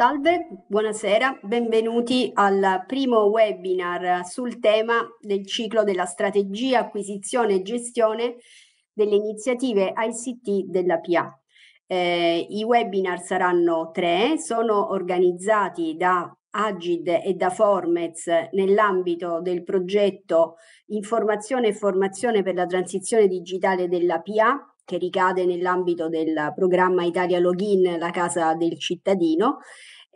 Salve, buonasera, benvenuti al primo webinar sul tema del ciclo della strategia, acquisizione e gestione delle iniziative ICT della PA. Eh, I webinar saranno tre, sono organizzati da Agid e da Formez nell'ambito del progetto Informazione e Formazione per la Transizione Digitale della PA che ricade nell'ambito del programma Italia Login, la casa del cittadino,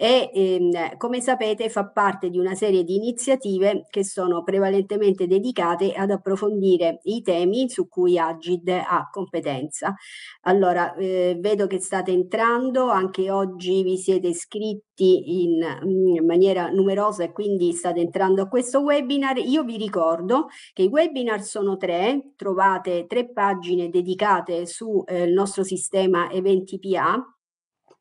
e ehm, come sapete fa parte di una serie di iniziative che sono prevalentemente dedicate ad approfondire i temi su cui Agid ha competenza. Allora, eh, vedo che state entrando, anche oggi vi siete iscritti in, in mm, maniera numerosa e quindi state entrando a questo webinar. Io vi ricordo che i webinar sono tre, trovate tre pagine dedicate sul eh, nostro sistema eventi PA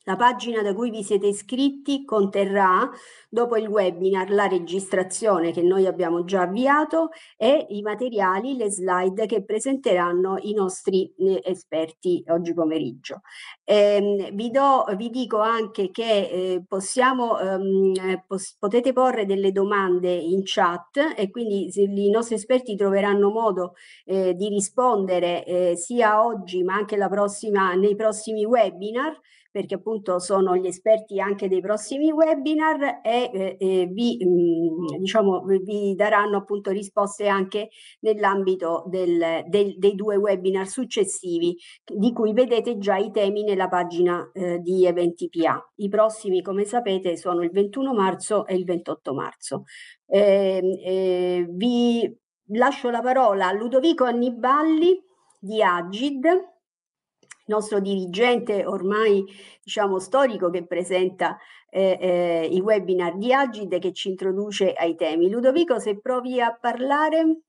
la pagina da cui vi siete iscritti conterrà, dopo il webinar, la registrazione che noi abbiamo già avviato e i materiali, le slide che presenteranno i nostri eh, esperti oggi pomeriggio. Eh, vi, do, vi, dico anche che eh, possiamo, ehm, pos potete porre delle domande in chat e quindi i nostri esperti troveranno modo eh, di rispondere eh, sia oggi ma anche prossima, nei prossimi webinar perché appunto sono gli esperti anche dei prossimi webinar e, e eh, eh, vi, mh, mm, mm. diciamo, vi daranno appunto risposte anche nell'ambito del, del, dei due webinar successivi di cui vedete già i temi nella pagina eh, di eventi PA. I prossimi come sapete sono il 21 marzo e il 28 marzo. Eh, eh, vi lascio la parola a Ludovico Anniballi di Agid nostro dirigente ormai diciamo, storico che presenta eh, eh, i webinar di Agide che ci introduce ai temi. Ludovico, se provi a parlare.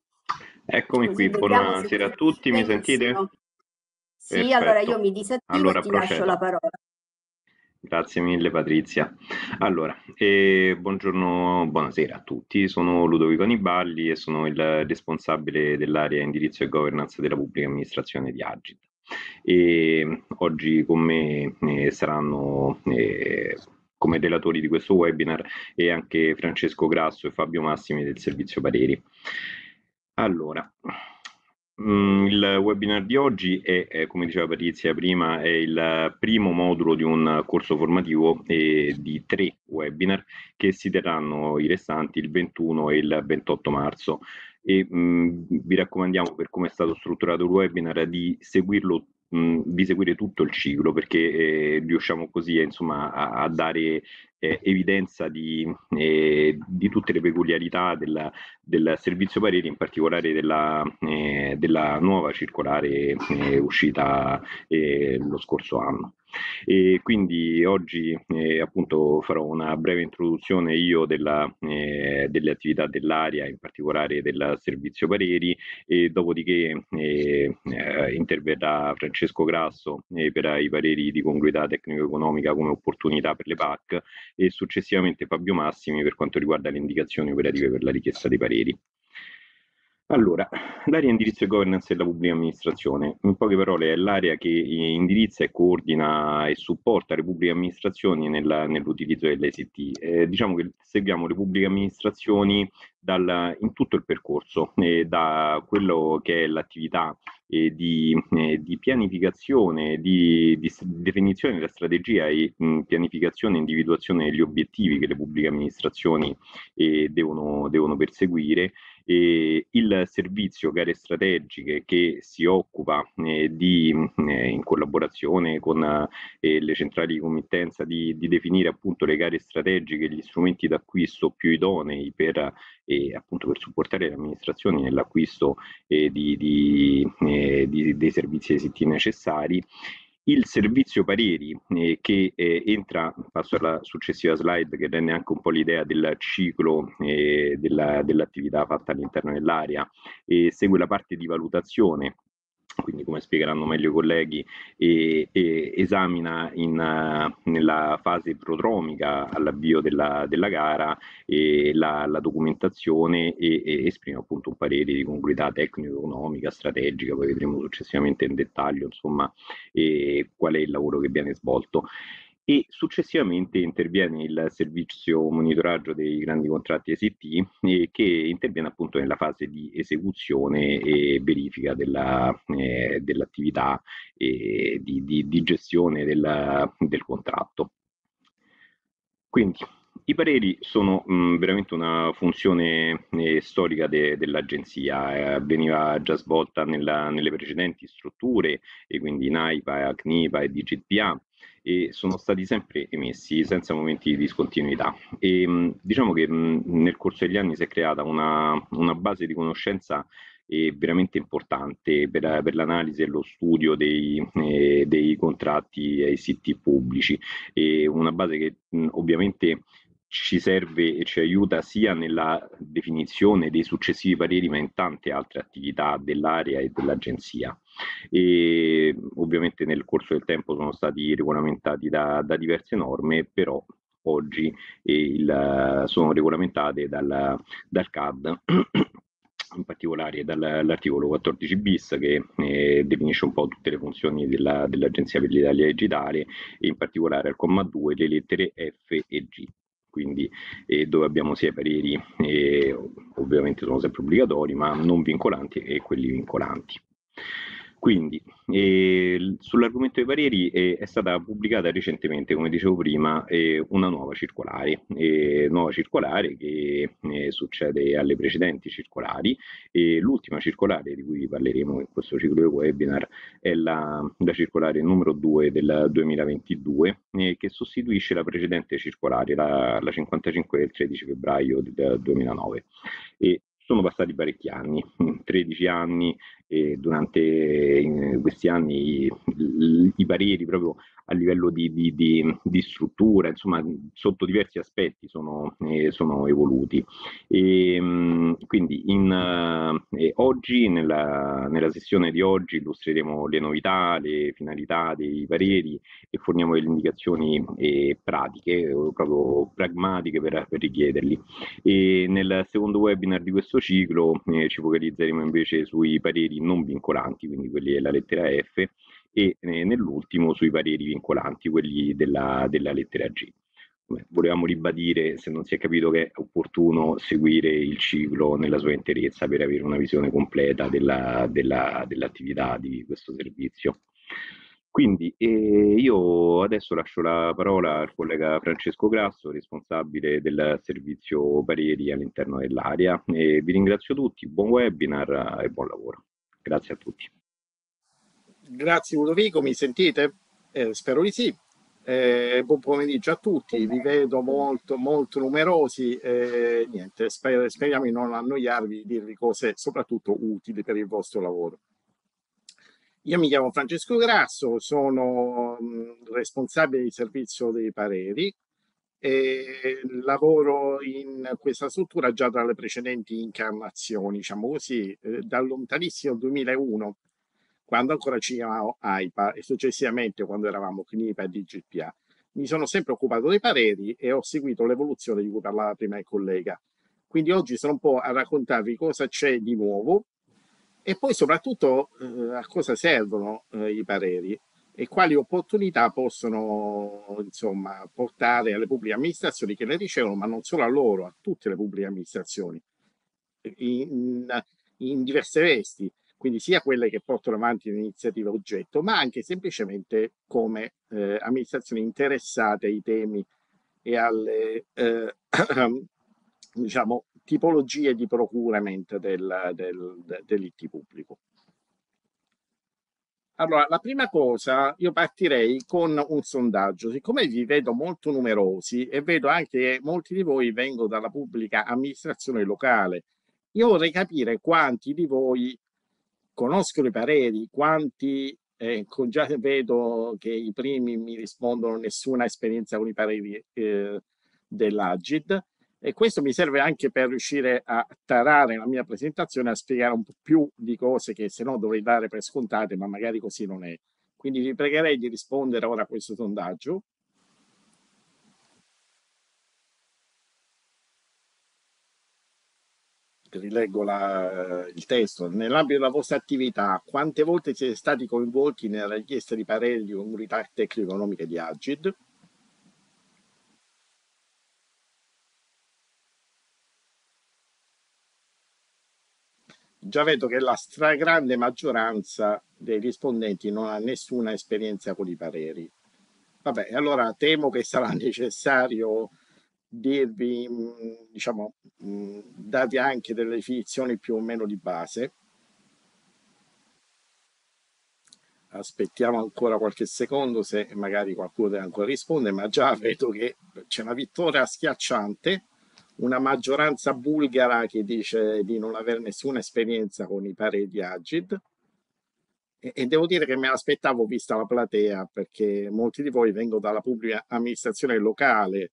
Eccomi qui, buonasera a tutti, mi sentite? Sì, Perfetto. allora io mi disattivo allora, e ti procedo. lascio la parola. Grazie mille Patrizia. Allora, eh, buongiorno, buonasera a tutti, sono Ludovico Niballi e sono il responsabile dell'area indirizzo e governance della pubblica amministrazione di Agit. E oggi con me eh, saranno eh, come relatori di questo webinar e anche Francesco Grasso e Fabio Massimi del servizio pareri. Allora, mm, il webinar di oggi è, come diceva Patrizia prima, è il primo modulo di un corso formativo eh, di tre webinar che si terranno i restanti il 21 e il 28 marzo e mh, mhmm, vi raccomandiamo per come è stato strutturato il webinar di seguirlo mhmm, di seguire tutto il ciclo perché eh, riusciamo così eh, insomma, a, a, dare eh, evidenza di, eh, di, tutte le peculiarità della, del servizio pareri, in particolare della, eh, della nuova circolare eh, uscita eh, lo scorso anno. E quindi oggi eh, appunto farò una breve introduzione io della, delle attività dell'area, in particolare del servizio pareri, e dopodiché interverrà Francesco Grasso per i pareri di congruità tecnico-economica come opportunità per le PAC e successivamente Fabio Massimi per quanto riguarda le indicazioni operative per la richiesta dei pareri. Allora, l'area indirizzo e governance della pubblica amministrazione, in poche parole è l'area che eh, indirizza e coordina e supporta le pubbliche amministrazioni nell'utilizzo nell dell'ICT. Eh, diciamo che seguiamo le pubbliche amministrazioni dal, in tutto il percorso, eh, da quello che è l'attività eh, di, eh, di, pianificazione, di, di, definizione della strategia e mh, pianificazione e individuazione degli obiettivi che le pubbliche amministrazioni eh, devono, devono perseguire eh, il servizio gare strategiche che si occupa eh, di, mm, eh, in collaborazione con eh, le centrali di committenza di, di, definire appunto le gare strategiche, gli strumenti d'acquisto più idonei per, eh, appunto per supportare le amministrazioni nell'acquisto di, di, dei servizi esiti necessari il servizio pareri eh, che eh, entra, passo alla successiva slide che rende anche un po' l'idea del ciclo eh, della, dell'attività fatta all'interno dell'area, segue la parte di valutazione quindi come spiegheranno meglio i colleghi, e, e esamina in, eh, nella fase prodromica all'avvio della, della gara la, la, documentazione e, e, esprime appunto un parere di congruità tecnico-economica, strategica, poi vedremo successivamente in dettaglio insomma qual è il lavoro che viene svolto e successivamente interviene il servizio monitoraggio dei grandi contratti ST eh, che interviene appunto nella fase di esecuzione e verifica della, eh, dell'attività e eh, di, di, di gestione della, del contratto. Quindi i pareri sono mh, mm, veramente una funzione eh, storica de, dell'agenzia, eh, veniva già svolta nella, nelle precedenti strutture, e quindi in AIPA, CNIPA e DGPA, e sono stati sempre emessi senza momenti di discontinuità. E, diciamo che nel corso degli anni si è creata una, una base di conoscenza eh, veramente importante per, per, l'analisi e lo studio dei, eh, dei contratti ai siti pubblici, e una base che mh, ovviamente ci serve e ci aiuta sia nella definizione dei successivi pareri ma in tante altre attività dell'area e dell'agenzia e ovviamente nel corso del tempo sono stati regolamentati da, da diverse norme però oggi il, sono regolamentate dal, dal CAD in particolare dall'articolo 14 bis che eh, definisce un po' tutte le funzioni della, dell'Agenzia per l'Italia Digitale e in particolare al comma 2 le lettere F e G quindi eh, dove abbiamo sia i pareri eh, ovviamente sono sempre obbligatori ma non vincolanti e quelli vincolanti. Quindi, eh, sull'argomento dei pareri eh, è stata pubblicata recentemente, come dicevo prima, eh, una nuova circolare, nuova circolare che succede alle precedenti circolari. l'ultima circolare di cui parleremo in questo ciclo di webinar è la, la circolare numero 2 del 2022, che sostituisce la precedente circolare, la, la 55 del 13 febbraio del 2009. E sono passati parecchi anni, 13 anni, e durante eh, questi anni i, i pareri proprio a livello di, di, di, di, struttura, insomma sotto diversi aspetti sono, eh, sono evoluti. E, ehm, mh, quindi in, eh, oggi, nella, nella, sessione di oggi, illustreremo le novità, le finalità dei pareri e forniamo delle indicazioni eh, pratiche, eh, proprio pragmatiche per, per richiederli. E nel secondo webinar di questo ciclo eh, ci focalizzeremo invece sui pareri non vincolanti, quindi quelli della lettera F, e eh, nell'ultimo sui pareri vincolanti, quelli della, della lettera G. Volevamo ribadire, se non si è capito, che è opportuno seguire il ciclo nella sua interezza per avere una visione completa della, della, dell'attività di questo servizio. Quindi eh, io adesso lascio la parola al collega Francesco Grasso, responsabile del servizio pareri all'interno dell'area. E vi ringrazio tutti, buon webinar e buon lavoro. Grazie a tutti. Grazie Ludovico, mi sentite? Eh, spero di sì. Eh, buon pomeriggio a tutti, vi vedo molto, molto numerosi. Eh, niente, sper speriamo di non annoiarvi, dirvi cose soprattutto utili per il vostro lavoro. Io mi chiamo Francesco Grasso, sono mh, responsabile di servizio dei pareri e lavoro in questa struttura già dalle precedenti incarnazioni, diciamo così, eh, dal lontanissimo 2001 quando ancora ci chiamavamo AIPA e successivamente quando eravamo CNIPA e DGPA. Mi sono sempre occupato dei pareri e ho seguito l'evoluzione di cui parlava prima il collega. Quindi oggi sono un po' a raccontarvi cosa c'è di nuovo e poi soprattutto eh, a cosa servono eh, i pareri e quali opportunità possono insomma, portare alle pubbliche amministrazioni che le ricevono, ma non solo a loro, a tutte le pubbliche amministrazioni, in, in diverse vesti quindi sia quelle che portano avanti l'iniziativa oggetto, ma anche semplicemente come eh, amministrazioni interessate ai temi e alle eh, diciamo, tipologie di procurement del, del, del, dell'IT pubblico. Allora, la prima cosa, io partirei con un sondaggio. Siccome vi vedo molto numerosi e vedo anche che molti di voi vengono dalla pubblica amministrazione locale, io vorrei capire quanti di voi conosco i pareri, quanti eh, già vedo che i primi mi rispondono nessuna esperienza con i pareri eh, dell'Agid e questo mi serve anche per riuscire a tarare la mia presentazione, a spiegare un po' più di cose che se no dovrei dare per scontate, ma magari così non è. Quindi vi pregherei di rispondere ora a questo sondaggio rileggo la, eh, il testo, nell'ambito della vostra attività, quante volte siete stati coinvolti nella richiesta di pareri di comunità tecnico-economiche di Agid? Già vedo che la stragrande maggioranza dei rispondenti non ha nessuna esperienza con i pareri. Vabbè, allora temo che sarà necessario dirvi, mh, diciamo, darvi anche delle definizioni più o meno di base. Aspettiamo ancora qualche secondo se magari qualcuno deve ancora rispondere, ma già vedo che c'è una vittoria schiacciante, una maggioranza bulgara che dice di non avere nessuna esperienza con i pareri di Agid e devo dire che me l'aspettavo vista la platea perché molti di voi vengono dalla pubblica amministrazione locale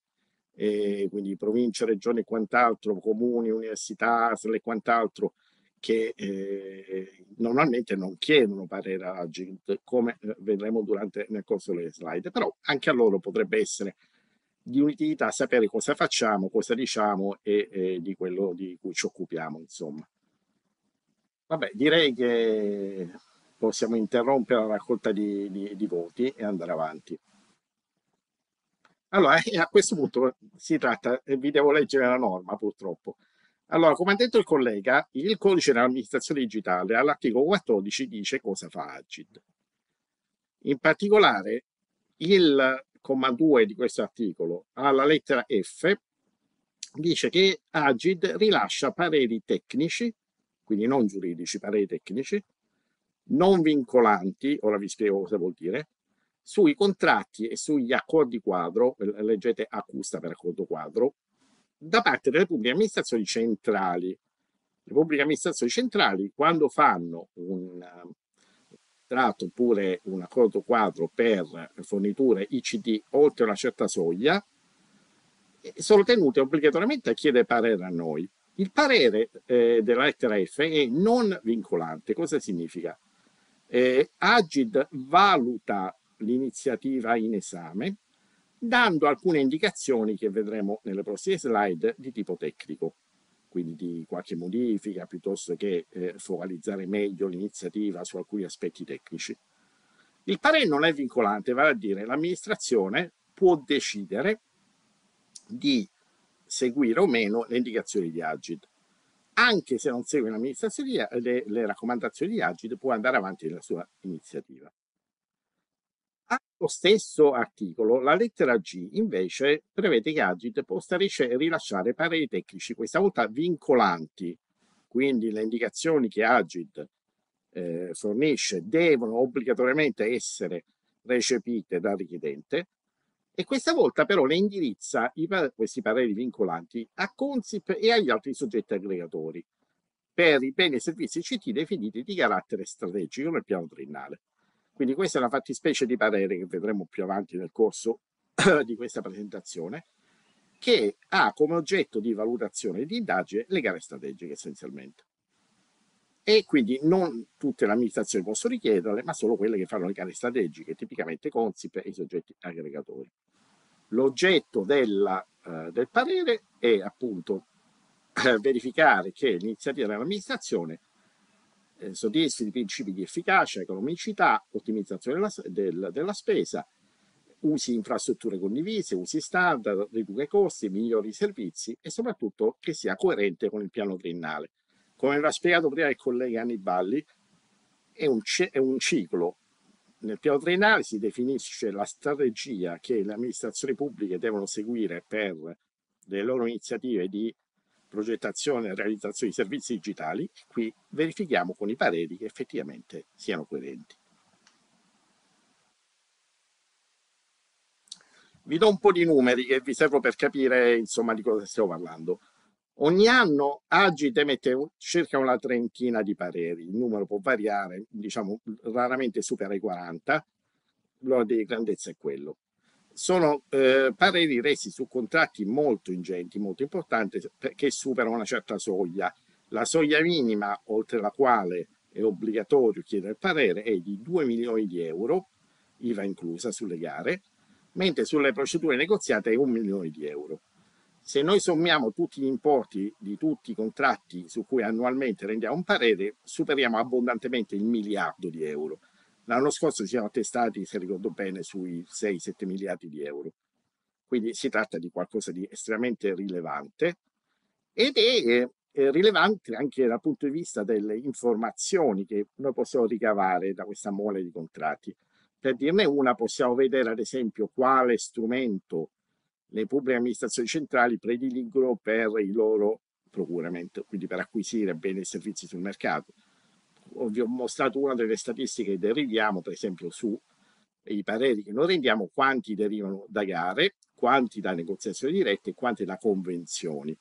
eh, quindi province, regioni e quant'altro, comuni, università, e quant'altro, che eh, normalmente non chiedono parere all'AGID, come eh, vedremo durante, nel corso delle slide, però anche a loro potrebbe essere di utilità sapere cosa facciamo, cosa diciamo e eh, di quello di cui ci occupiamo, insomma. Vabbè, direi che possiamo interrompere la raccolta di, di, di voti e andare avanti. Allora, a questo punto eh, si tratta, eh, vi devo leggere la norma purtroppo. Allora, come ha detto il collega, il codice dell'amministrazione digitale all'articolo 14 dice cosa fa Agid. In particolare, il comma 2 di questo articolo alla lettera F dice che Agid rilascia pareri tecnici, quindi non giuridici, pareri tecnici, non vincolanti, ora vi spiego cosa vuol dire, sui contratti e sugli accordi quadro, eh, leggete accusta per accordo quadro, da parte delle pubbliche amministrazioni centrali. Le pubbliche amministrazioni centrali, quando fanno un eh, tratto oppure un accordo quadro per forniture ICT oltre una certa soglia, eh, sono tenute obbligatoriamente a chiedere parere a noi. Il parere eh, della lettera F è non vincolante. Cosa significa? Eh, Agid valuta l'iniziativa in esame, dando alcune indicazioni che vedremo nelle prossime slide di tipo tecnico, quindi di qualche modifica piuttosto che eh, focalizzare meglio l'iniziativa su alcuni aspetti tecnici. Il parere non è vincolante, vale a dire l'amministrazione può decidere di seguire o meno le indicazioni di Agid. Anche se non segue le, le raccomandazioni di Agid, può andare avanti nella sua iniziativa. Allo stesso articolo, la lettera G invece prevede che Agit possa rilasciare pareri tecnici, questa volta vincolanti, quindi le indicazioni che Agit eh, fornisce devono obbligatoriamente essere recepite dal richiedente e questa volta però le indirizza par questi pareri vincolanti a Consip e agli altri soggetti aggregatori per i beni e servizi CT definiti di carattere strategico nel piano triennale. Quindi questa è una fattispecie di parere che vedremo più avanti nel corso di questa presentazione, che ha come oggetto di valutazione e di indagine le gare strategiche essenzialmente. E quindi non tutte le amministrazioni possono richiederle, ma solo quelle che fanno le gare strategiche, tipicamente Consip e i soggetti aggregatori. L'oggetto della, eh, del parere è appunto eh, verificare che l'iniziativa dell'amministrazione eh, soddisfi i principi di efficacia, economicità, ottimizzazione della, del, della spesa, usi infrastrutture condivise, usi standard, riduca i costi, migliori i servizi e soprattutto che sia coerente con il piano triennale. Come aveva spiegato prima il collega Anniballi, è un, è un ciclo. Nel piano triennale si definisce la strategia che le amministrazioni pubbliche devono seguire per le loro iniziative di progettazione e realizzazione di servizi digitali, qui verifichiamo con i pareri che effettivamente siano coerenti. Vi do un po' di numeri che vi servono per capire insomma, di cosa stiamo parlando. Ogni anno Agit emette circa una trentina di pareri, il numero può variare, diciamo raramente supera i 40, l'ordine di grandezza è quello sono eh, pareri resi su contratti molto ingenti, molto importanti, che superano una certa soglia. La soglia minima, oltre la quale è obbligatorio chiedere il parere, è di 2 milioni di euro, IVA inclusa sulle gare, mentre sulle procedure negoziate è 1 milione di euro. Se noi sommiamo tutti gli importi di tutti i contratti su cui annualmente rendiamo un parere, superiamo abbondantemente il miliardo di euro. L'anno scorso ci siamo attestati, se ricordo bene, sui 6-7 miliardi di euro. Quindi si tratta di qualcosa di estremamente rilevante ed è, è eh, eh, rilevante anche dal punto di vista delle informazioni che noi possiamo ricavare da questa mole di contratti. Per dirne una, possiamo vedere ad esempio quale strumento le pubbliche amministrazioni centrali prediligono per il loro procuramento, quindi per acquisire bene i servizi sul mercato vi ho mostrato una delle statistiche che deriviamo, per esempio sui eh, pareri che noi rendiamo, quanti derivano da gare, quanti da negoziazioni dirette e quanti da convenzioni.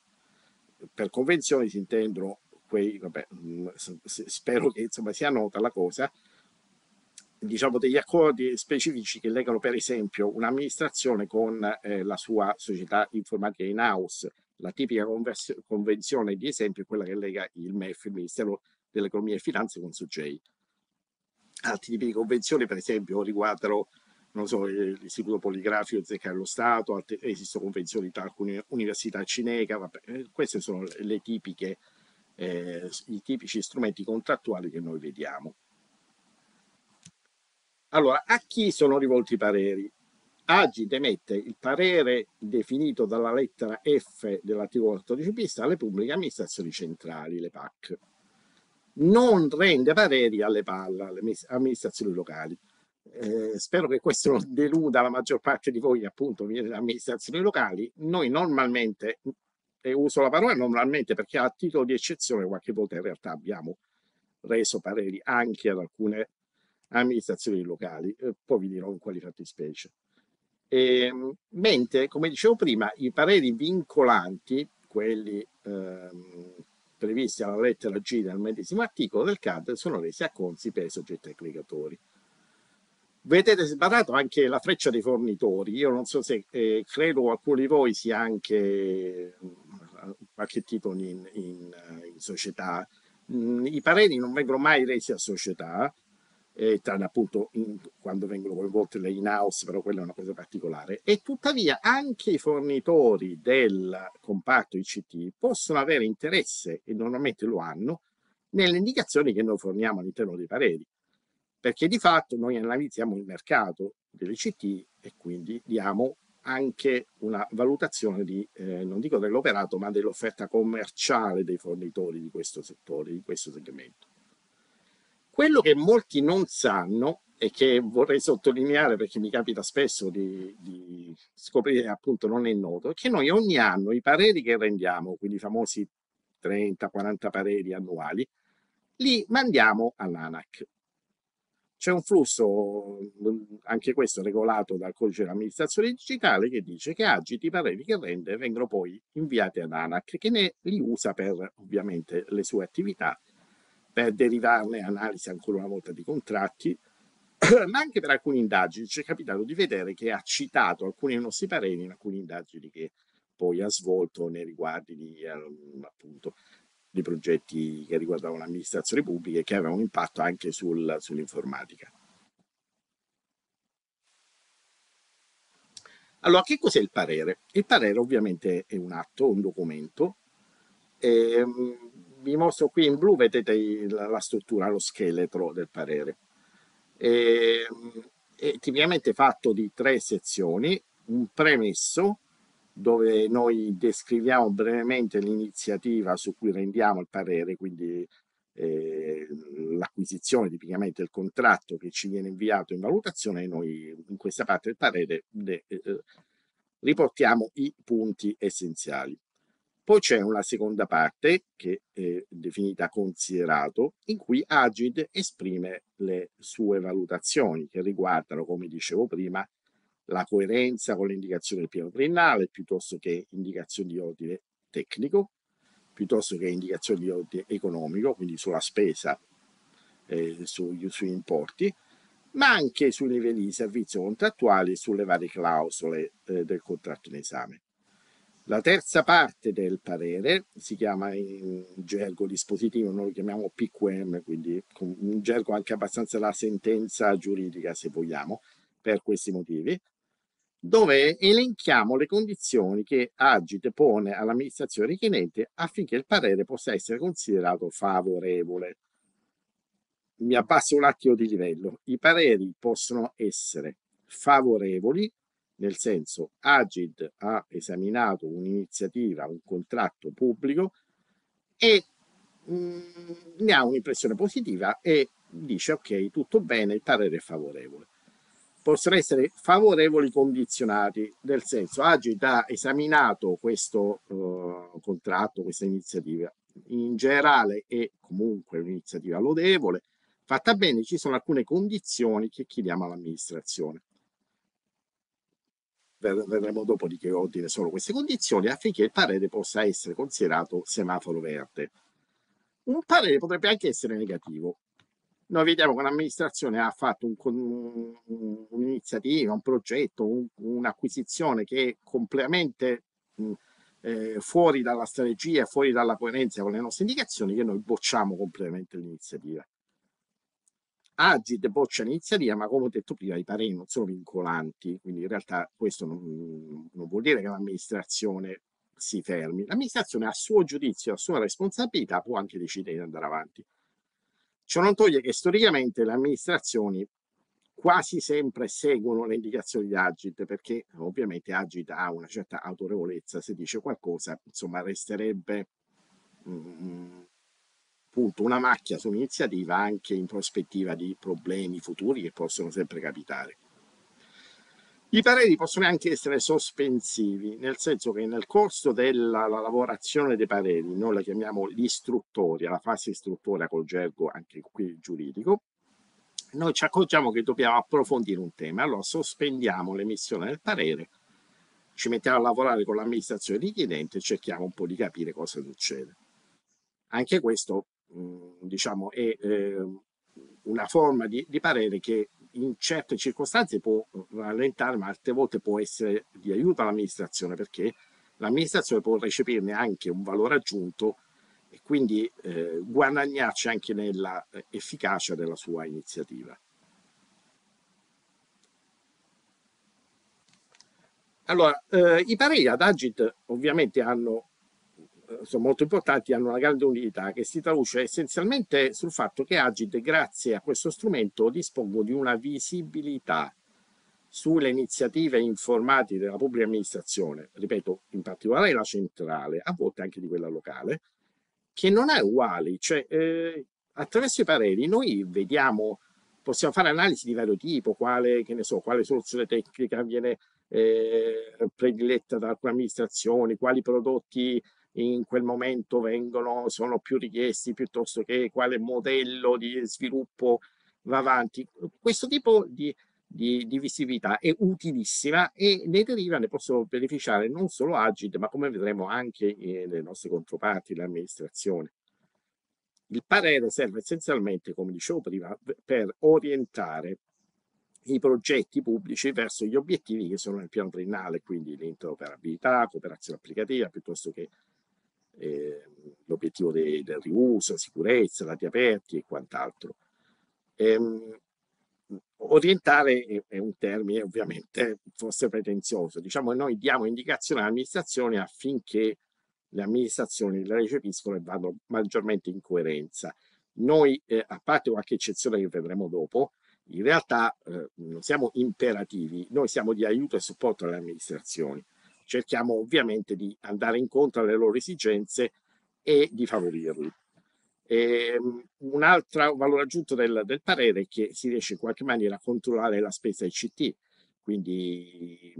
Per convenzioni si intendono quei, vabbè, mm, spero che insomma sia nota la cosa, diciamo degli accordi specifici che legano per esempio un'amministrazione con eh, la sua società informatica in house. La tipica convenzione di esempio è quella che lega il MEF, il Ministero dell'economia e finanza con SUGEI. Altri tipi di convenzioni, per esempio, riguardano so, eh, l'Istituto Poligrafico Zecca dello Stato, altre, esistono convenzioni tra alcune università cineca, vabbè, eh, questi sono le tipiche, eh, i tipici strumenti contrattuali che noi vediamo. Allora, a chi sono rivolti i pareri? Agit emette il parere definito dalla lettera F dell'articolo 14 bis alle pubbliche amministrazioni centrali, le PAC non rende pareri alle palle alle amministrazioni locali. Eh, spero che questo non deluda la maggior parte di voi, appunto, le amministrazioni locali. Noi normalmente, e uso la parola normalmente perché a titolo di eccezione qualche volta in realtà abbiamo reso pareri anche ad alcune amministrazioni locali, eh, poi vi dirò in quali fattispecie. E, ehm, mentre, come dicevo prima, i pareri vincolanti, quelli ehm, previsti alla lettera G del medesimo articolo del CAD sono resi a per i soggetti aggregatori. Vedete separato anche la freccia dei fornitori. Io non so se eh, credo alcuni di voi sia anche mh, mm, qualche titolo in, in, eh, in società. Mh, mm, I pareri non vengono mai resi a società, eh, tranne appunto in, quando vengono coinvolte le in-house, però quella è una cosa particolare. E tuttavia anche i fornitori del comparto ICT possono avere interesse, e normalmente lo hanno, nelle indicazioni che noi forniamo all'interno dei pareri, perché di fatto noi analizziamo il mercato dell'ICT e quindi diamo anche una valutazione di, eh, non dico dell'operato, ma dell'offerta commerciale dei fornitori di questo settore, di questo segmento. Quello che molti non sanno e che vorrei sottolineare perché mi capita spesso di, di scoprire appunto non è noto, è che noi ogni anno i pareri che rendiamo, quindi i famosi 30-40 pareri annuali, li mandiamo all'ANAC. C'è un flusso, anche questo regolato dal codice dell'amministrazione digitale, che dice che agiti i pareri che rende vengono poi inviati ad ANAC, che ne, li usa per ovviamente le sue attività per derivarne analisi ancora una volta di contratti, ma anche per alcune indagini. Ci è capitato di vedere che ha citato alcuni dei nostri pareri in alcune indagini che poi ha svolto nei riguardi di, ehm, appunto, di progetti che riguardavano l'amministrazione pubblica e che avevano un impatto anche sul, sull'informatica. Allora, che cos'è il parere? Il parere ovviamente è un atto, un documento ehm, vi mostro qui in blu, vedete il, la struttura, lo scheletro del parere. E, ehm, è tipicamente fatto di tre sezioni, un premesso, dove noi descriviamo brevemente l'iniziativa su cui rendiamo il parere, quindi eh, l'acquisizione tipicamente del contratto che ci viene inviato in valutazione e noi in questa parte del parere de, eh, riportiamo i punti essenziali. Poi c'è una seconda parte, che è definita considerato, in cui Agid esprime le sue valutazioni che riguardano, come dicevo prima, la coerenza con le indicazioni del piano triennale piuttosto che indicazioni di ordine tecnico, piuttosto che indicazioni di ordine economico, quindi sulla spesa, eh, sugli, sugli importi, ma anche sui livelli di servizio contrattuali e sulle varie clausole eh, del contratto in esame. La terza parte del parere si chiama in gergo dispositivo, noi lo chiamiamo PQM, quindi in gergo anche abbastanza la sentenza giuridica, se vogliamo, per questi motivi, dove elenchiamo le condizioni che Agite pone all'amministrazione richiedente affinché il parere possa essere considerato favorevole. Mi abbasso un attimo di livello. I pareri possono essere favorevoli nel senso Agid ha esaminato un'iniziativa, un contratto pubblico e mh, mm, ne ha un'impressione positiva e dice ok, tutto bene, il parere è favorevole. Possono essere favorevoli condizionati, nel senso Agid ha esaminato questo uh, contratto, questa iniziativa, in generale è comunque un'iniziativa lodevole, fatta bene, ci sono alcune condizioni che chiediamo all'amministrazione vedremo dopo di che ordine sono queste condizioni, affinché il parere possa essere considerato semaforo verde. Un parere potrebbe anche essere negativo. Noi vediamo che l'amministrazione ha fatto un'iniziativa, un, un progetto, un, un'acquisizione che è completamente mh, eh, fuori dalla strategia, fuori dalla coerenza con le nostre indicazioni, che noi bocciamo completamente l'iniziativa. Agit boccia l'iniziativa, ma come ho detto prima i pareri non sono vincolanti, quindi in realtà questo non, non vuol dire che l'amministrazione si fermi. L'amministrazione a suo giudizio, a sua responsabilità, può anche decidere di andare avanti. Ciò non toglie che storicamente le amministrazioni quasi sempre seguono le indicazioni di Agit, perché ovviamente Agit ha una certa autorevolezza, se dice qualcosa, insomma, resterebbe... Mm, appunto una macchia su un'iniziativa anche in prospettiva di problemi futuri che possono sempre capitare. I pareri possono anche essere sospensivi, nel senso che nel corso della la lavorazione dei pareri, noi la chiamiamo l'istruttoria, la fase istruttoria col gergo anche qui giuridico, noi ci accorgiamo che dobbiamo approfondire un tema, allora sospendiamo l'emissione del parere, ci mettiamo a lavorare con l'amministrazione richiedente e cerchiamo un po' di capire cosa succede. Anche questo diciamo, è eh, una forma di, di, parere che in certe circostanze può rallentare, ma altre volte può essere di aiuto all'amministrazione perché l'amministrazione può recepirne anche un valore aggiunto e quindi eh, guadagnarci anche nella eh, efficacia della sua iniziativa. Allora, eh, i pareri ad Agit ovviamente hanno eh, sono molto importanti, hanno una grande utilità che si traduce essenzialmente sul fatto che Agid, grazie a questo strumento, dispongo di una visibilità sulle iniziative informatiche della pubblica amministrazione, ripeto, in particolare la centrale, a volte anche di quella locale, che non è uguale, cioè eh, attraverso i pareri noi vediamo, possiamo fare analisi di vario tipo, quale, che ne so, quale soluzione tecnica viene eh, prediletta da alcune amministrazioni, quali prodotti in quel momento vengono, sono più richiesti piuttosto che quale modello di sviluppo va avanti. Questo tipo di, di, di visibilità è utilissima e ne deriva, ne possono beneficiare non solo Agid, ma come vedremo anche eh, le nostre controparti, l'amministrazione. Il parere serve essenzialmente, come dicevo prima, per orientare i progetti pubblici verso gli obiettivi che sono nel piano triennale, quindi l'interoperabilità, cooperazione applicativa, piuttosto che eh, l'obiettivo de, del riuso, sicurezza, dati aperti e quant'altro. Ehm, orientare è, è, un termine ovviamente forse pretenzioso, diciamo noi diamo indicazioni all'amministrazione affinché le amministrazioni le recepiscono e vanno maggiormente in coerenza. Noi, eh, a parte qualche eccezione che vedremo dopo, in realtà eh, non siamo imperativi, noi siamo di aiuto e supporto alle amministrazioni cerchiamo ovviamente di andare incontro alle loro esigenze e di favorirli. Ehm, un altro valore aggiunto del, del, parere è che si riesce in qualche maniera a controllare la spesa ICT, quindi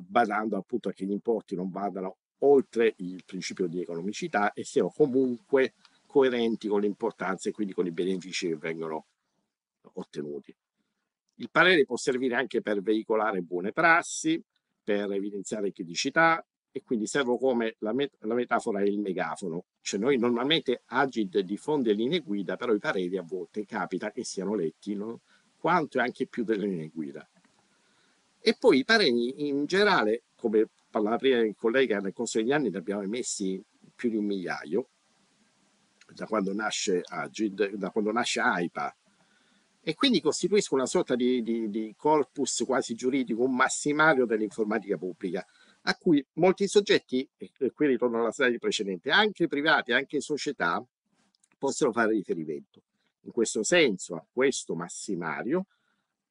badando appunto a che gli importi non vadano oltre il principio di economicità e siano comunque coerenti con l'importanza e quindi con i benefici che vengono ottenuti. Il parere può servire anche per veicolare buone prassi, per evidenziare criticità e quindi servo come la, met la metafora e il megafono. Cioè noi normalmente Agid diffonde linee guida, però i pareri a volte capita che siano letti no? quanto e anche più delle linee guida. E poi i pareri in generale, come parlava prima il collega, nel corso degli anni ne abbiamo emessi più di un migliaio, da quando nasce Agid, da quando nasce AIPA, e quindi costituiscono una sorta di, di, di corpus quasi giuridico, un massimario dell'informatica pubblica, a cui molti soggetti, e qui ritorno alla slide precedente, anche privati, anche società, possono fare riferimento. In questo senso, a questo massimario,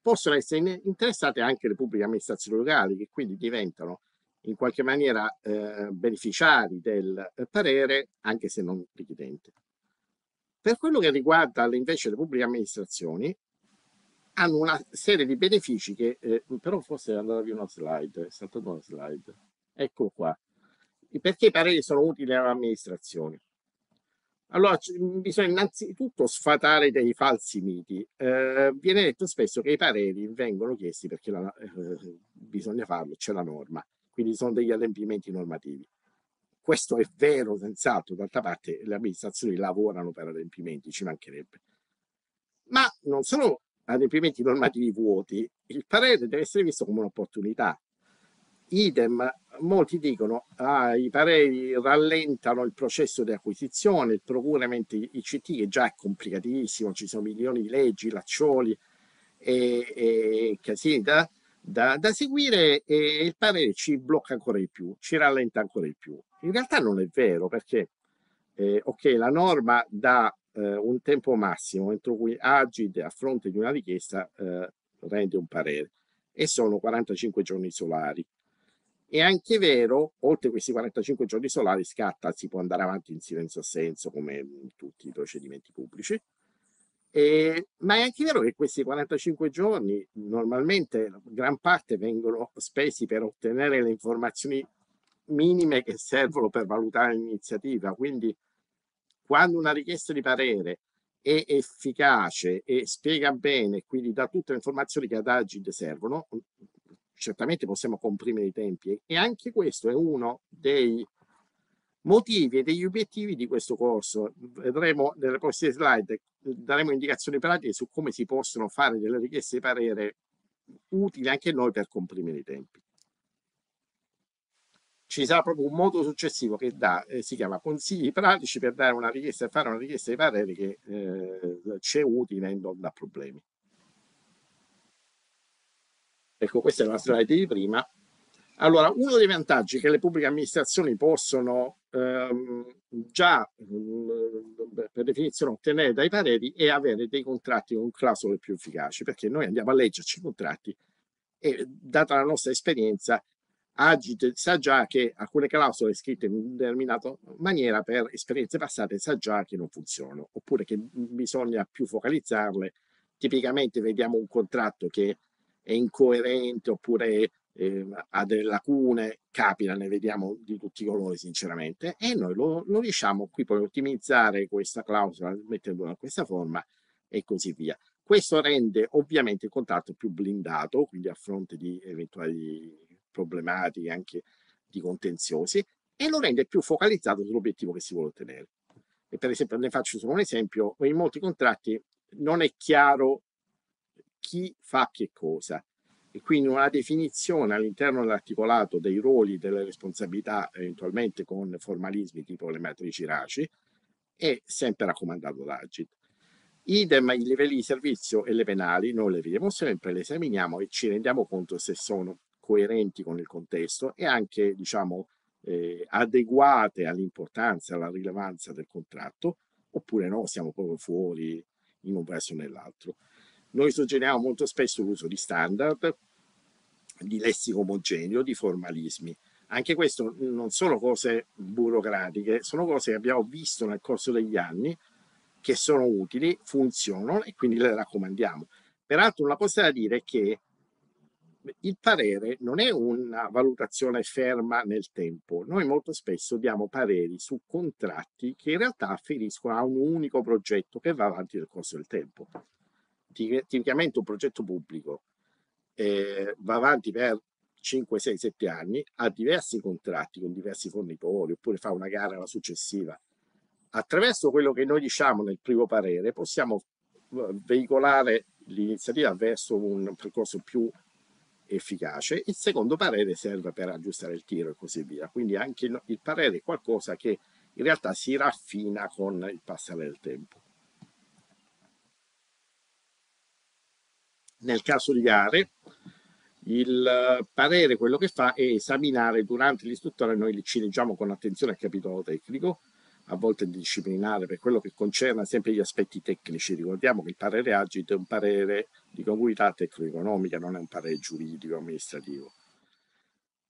possono essere interessate anche le pubbliche amministrazioni locali, che quindi diventano in qualche maniera eh, beneficiari del eh, parere, anche se non richiedente. Per quello che riguarda invece le pubbliche amministrazioni, hanno una serie di benefici che eh, però forse è andata via una slide, è saltata una slide. Eccolo qua. Perché i pareri sono utili all'amministrazione? Allora, bisogna innanzitutto sfatare dei falsi miti. Eh, viene detto spesso che i pareri vengono chiesti perché la, eh, bisogna farlo, c'è la norma, quindi sono degli adempimenti normativi. Questo è vero, senz'altro, d'altra parte le amministrazioni lavorano per adempimenti, ci mancherebbe. Ma non sono adempimenti normativi vuoti, il parere deve essere visto come un'opportunità. Idem, molti dicono che ah, i pareri rallentano il processo di acquisizione, il procurement ICT che già è complicatissimo, ci sono milioni di leggi, laccioli e, e casini da, da, da, seguire e il parere ci blocca ancora di più, ci rallenta ancora di più. In realtà non è vero perché eh, ok, la norma dà eh, un tempo massimo entro cui Agid, a fronte di una richiesta, eh, rende un parere e sono 45 giorni solari. È anche vero, oltre questi 45 giorni solari scatta, si può andare avanti in silenzio assenso come tutti i procedimenti pubblici, eh, ma è anche vero che questi 45 giorni normalmente gran parte vengono spesi per ottenere le informazioni minime che servono per valutare l'iniziativa, quindi quando una richiesta di parere è efficace e spiega bene, quindi dà tutte le informazioni che ad Agid servono, certamente possiamo comprimere i tempi e anche questo è uno dei motivi e degli obiettivi di questo corso. Vedremo nelle prossime slide, daremo indicazioni pratiche su come si possono fare delle richieste di parere utili anche noi per comprimere i tempi ci sarà proprio un modo successivo che dà, eh, si chiama consigli pratici per dare una richiesta e fare una richiesta di pareri che eh, ci è utile e non dà problemi. Ecco, questa è la slide di prima. Allora, uno dei vantaggi che le pubbliche amministrazioni possono ehm, già mm, per definizione ottenere dai pareri è avere dei contratti con clausole più efficaci, perché noi andiamo a leggerci i contratti e data la nostra esperienza ha, sa già che alcune clausole scritte in una determinata maniera per esperienze passate sa già che non funzionano, oppure che bisogna più focalizzarle. Tipicamente vediamo un contratto che è incoerente oppure eh, ha delle lacune, capita, ne vediamo di tutti i colori sinceramente, e noi lo, lo riusciamo qui poi a ottimizzare questa clausola mettendola in questa forma e così via. Questo rende ovviamente il contratto più blindato, quindi a fronte di eventuali problematiche anche di contenziosi e lo rende più focalizzato sull'obiettivo che si vuole ottenere. E per esempio, ne faccio solo un esempio, in molti contratti non è chiaro chi fa che cosa e quindi una definizione all'interno dell'articolato dei ruoli, delle responsabilità, eventualmente con formalismi tipo le matrici RACI, è sempre raccomandato da Agit. Idem i livelli di servizio e le penali, noi le vediamo sempre, le esaminiamo e ci rendiamo conto se sono coerenti con il contesto e anche, diciamo, eh, adeguate all'importanza, alla rilevanza del contratto, oppure no, siamo proprio fuori in un verso o nell'altro. Noi suggeriamo molto spesso l'uso di standard, di lessico omogeneo, di formalismi. Anche questo non sono cose burocratiche, sono cose che abbiamo visto nel corso degli anni che sono utili, funzionano e quindi le raccomandiamo. Peraltro una cosa da dire è che il parere non è una valutazione ferma nel tempo. Noi molto spesso diamo pareri su contratti che in realtà afferiscono a un unico progetto che va avanti nel corso del tempo. Tipicamente un progetto pubblico eh, va avanti per 5, 6, 7 anni, ha diversi contratti con diversi fornitori oppure fa una gara alla successiva. Attraverso quello che noi diciamo nel primo parere possiamo eh, veicolare l'iniziativa verso un percorso più efficace, il secondo parere serve per aggiustare il tiro e così via. Quindi anche il, parere è qualcosa che in realtà si raffina con il passare del tempo. Nel caso di gare, il parere quello che fa è esaminare durante l'istruttore, noi ci leggiamo con attenzione al capitolo tecnico, a volte disciplinare per quello che concerne sempre gli aspetti tecnici. Ricordiamo che il parere agito è un parere di congruità tecnico-economica, non è un parere giuridico amministrativo.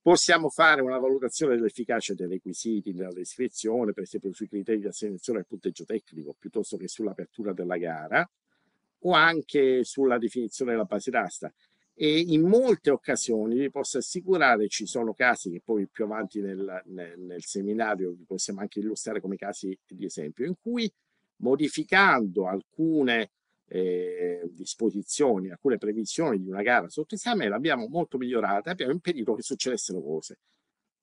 Possiamo fare una valutazione dell'efficacia dei requisiti nella descrizione, per esempio sui criteri di assegnazione del punteggio tecnico, piuttosto che sull'apertura della gara, o anche sulla definizione della base d'asta e in molte occasioni vi posso assicurare ci sono casi che poi più avanti nel, nel, nel seminario possiamo anche illustrare come casi di esempio in cui modificando alcune eh, disposizioni, alcune previsioni di una gara sotto esame l'abbiamo molto migliorata abbiamo impedito che succedessero cose.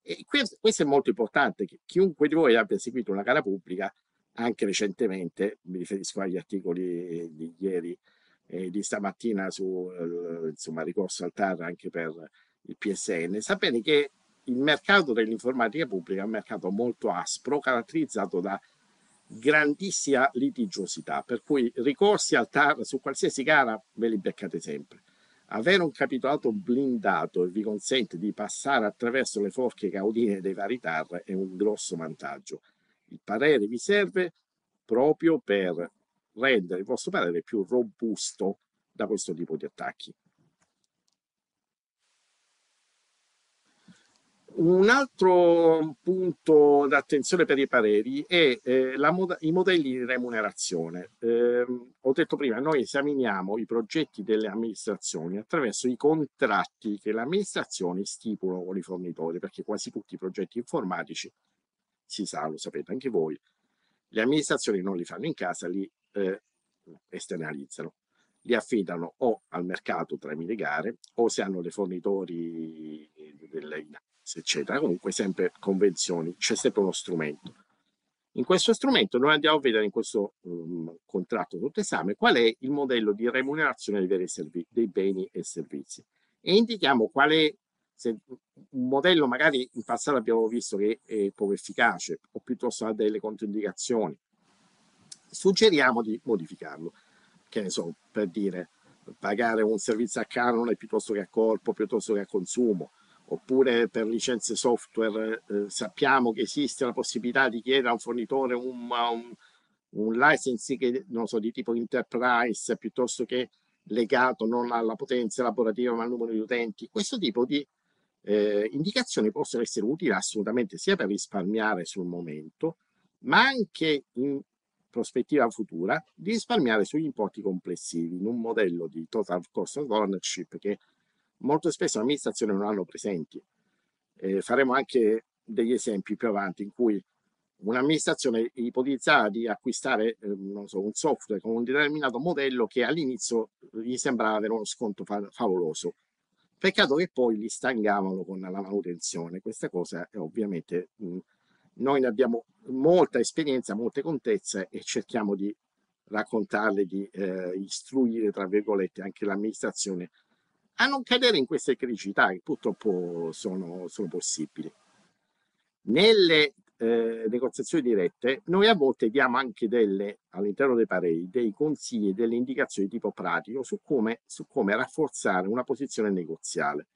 E questo, questo è molto importante, che chiunque di voi abbia seguito una gara pubblica, anche recentemente, mi riferisco agli articoli di ieri, eh, di stamattina su eh, insomma, ricorso al TAR anche per il PSN, sapete che il mercato dell'informatica pubblica è un mercato molto aspro, caratterizzato da grandissima litigiosità, per cui ricorsi al TAR su qualsiasi gara ve li beccate sempre. Avere un capitolato blindato e vi consente di passare attraverso le forche caudine dei vari TAR è un grosso vantaggio. Il parere vi serve proprio per rendere il vostro parere più robusto da questo tipo di attacchi. Un altro punto d'attenzione per i pareri è eh, la, i modelli di remunerazione. Eh, ho detto prima, noi esaminiamo i progetti delle amministrazioni attraverso i contratti che le amministrazioni stipulano con i fornitori, perché quasi tutti i progetti informatici, si sa, lo sapete anche voi, le amministrazioni non li fanno in casa, li eh, esternalizzano. Li affidano o al mercato tramite gare o se hanno dei fornitori delle eccetera, comunque sempre convenzioni, c'è sempre uno strumento. In questo strumento noi andiamo a vedere in questo um, contratto sotto esame qual è il modello di remunerazione dei, veri servi- dei beni e servizi e indichiamo qual è se, un modello magari in passato abbiamo visto che è poco efficace o piuttosto ha delle controindicazioni suggeriamo di modificarlo. Che ne so, per dire, pagare un servizio a canone piuttosto che a corpo, piuttosto che a consumo, oppure per licenze software eh, sappiamo che esiste la possibilità di chiedere a un fornitore un, un, un license che, non so, di tipo enterprise piuttosto che legato non alla potenza elaborativa ma al numero di utenti. Questo tipo di eh, indicazioni possono essere utili assolutamente sia per risparmiare sul momento, ma anche in, prospettiva futura, di risparmiare sugli importi complessivi in un modello di total cost of ownership che molto spesso le amministrazioni non hanno presenti. Eh, faremo anche degli esempi più avanti in cui un'amministrazione ipotizzava di acquistare eh, so, un software con un determinato modello che all'inizio gli sembrava avere uno sconto fa favoloso. Peccato che poi li stangavano con la manutenzione. Questa cosa è ovviamente mh, noi ne abbiamo molta esperienza, molte contezze e cerchiamo di raccontarle, di eh, istruire, tra virgolette, anche l'amministrazione a non cadere in queste criticità che purtroppo sono, sono possibili. Nelle eh, negoziazioni dirette, noi a volte diamo anche delle, all'interno dei pareri, dei consigli, e delle indicazioni di tipo pratico su come, su come rafforzare una posizione negoziale.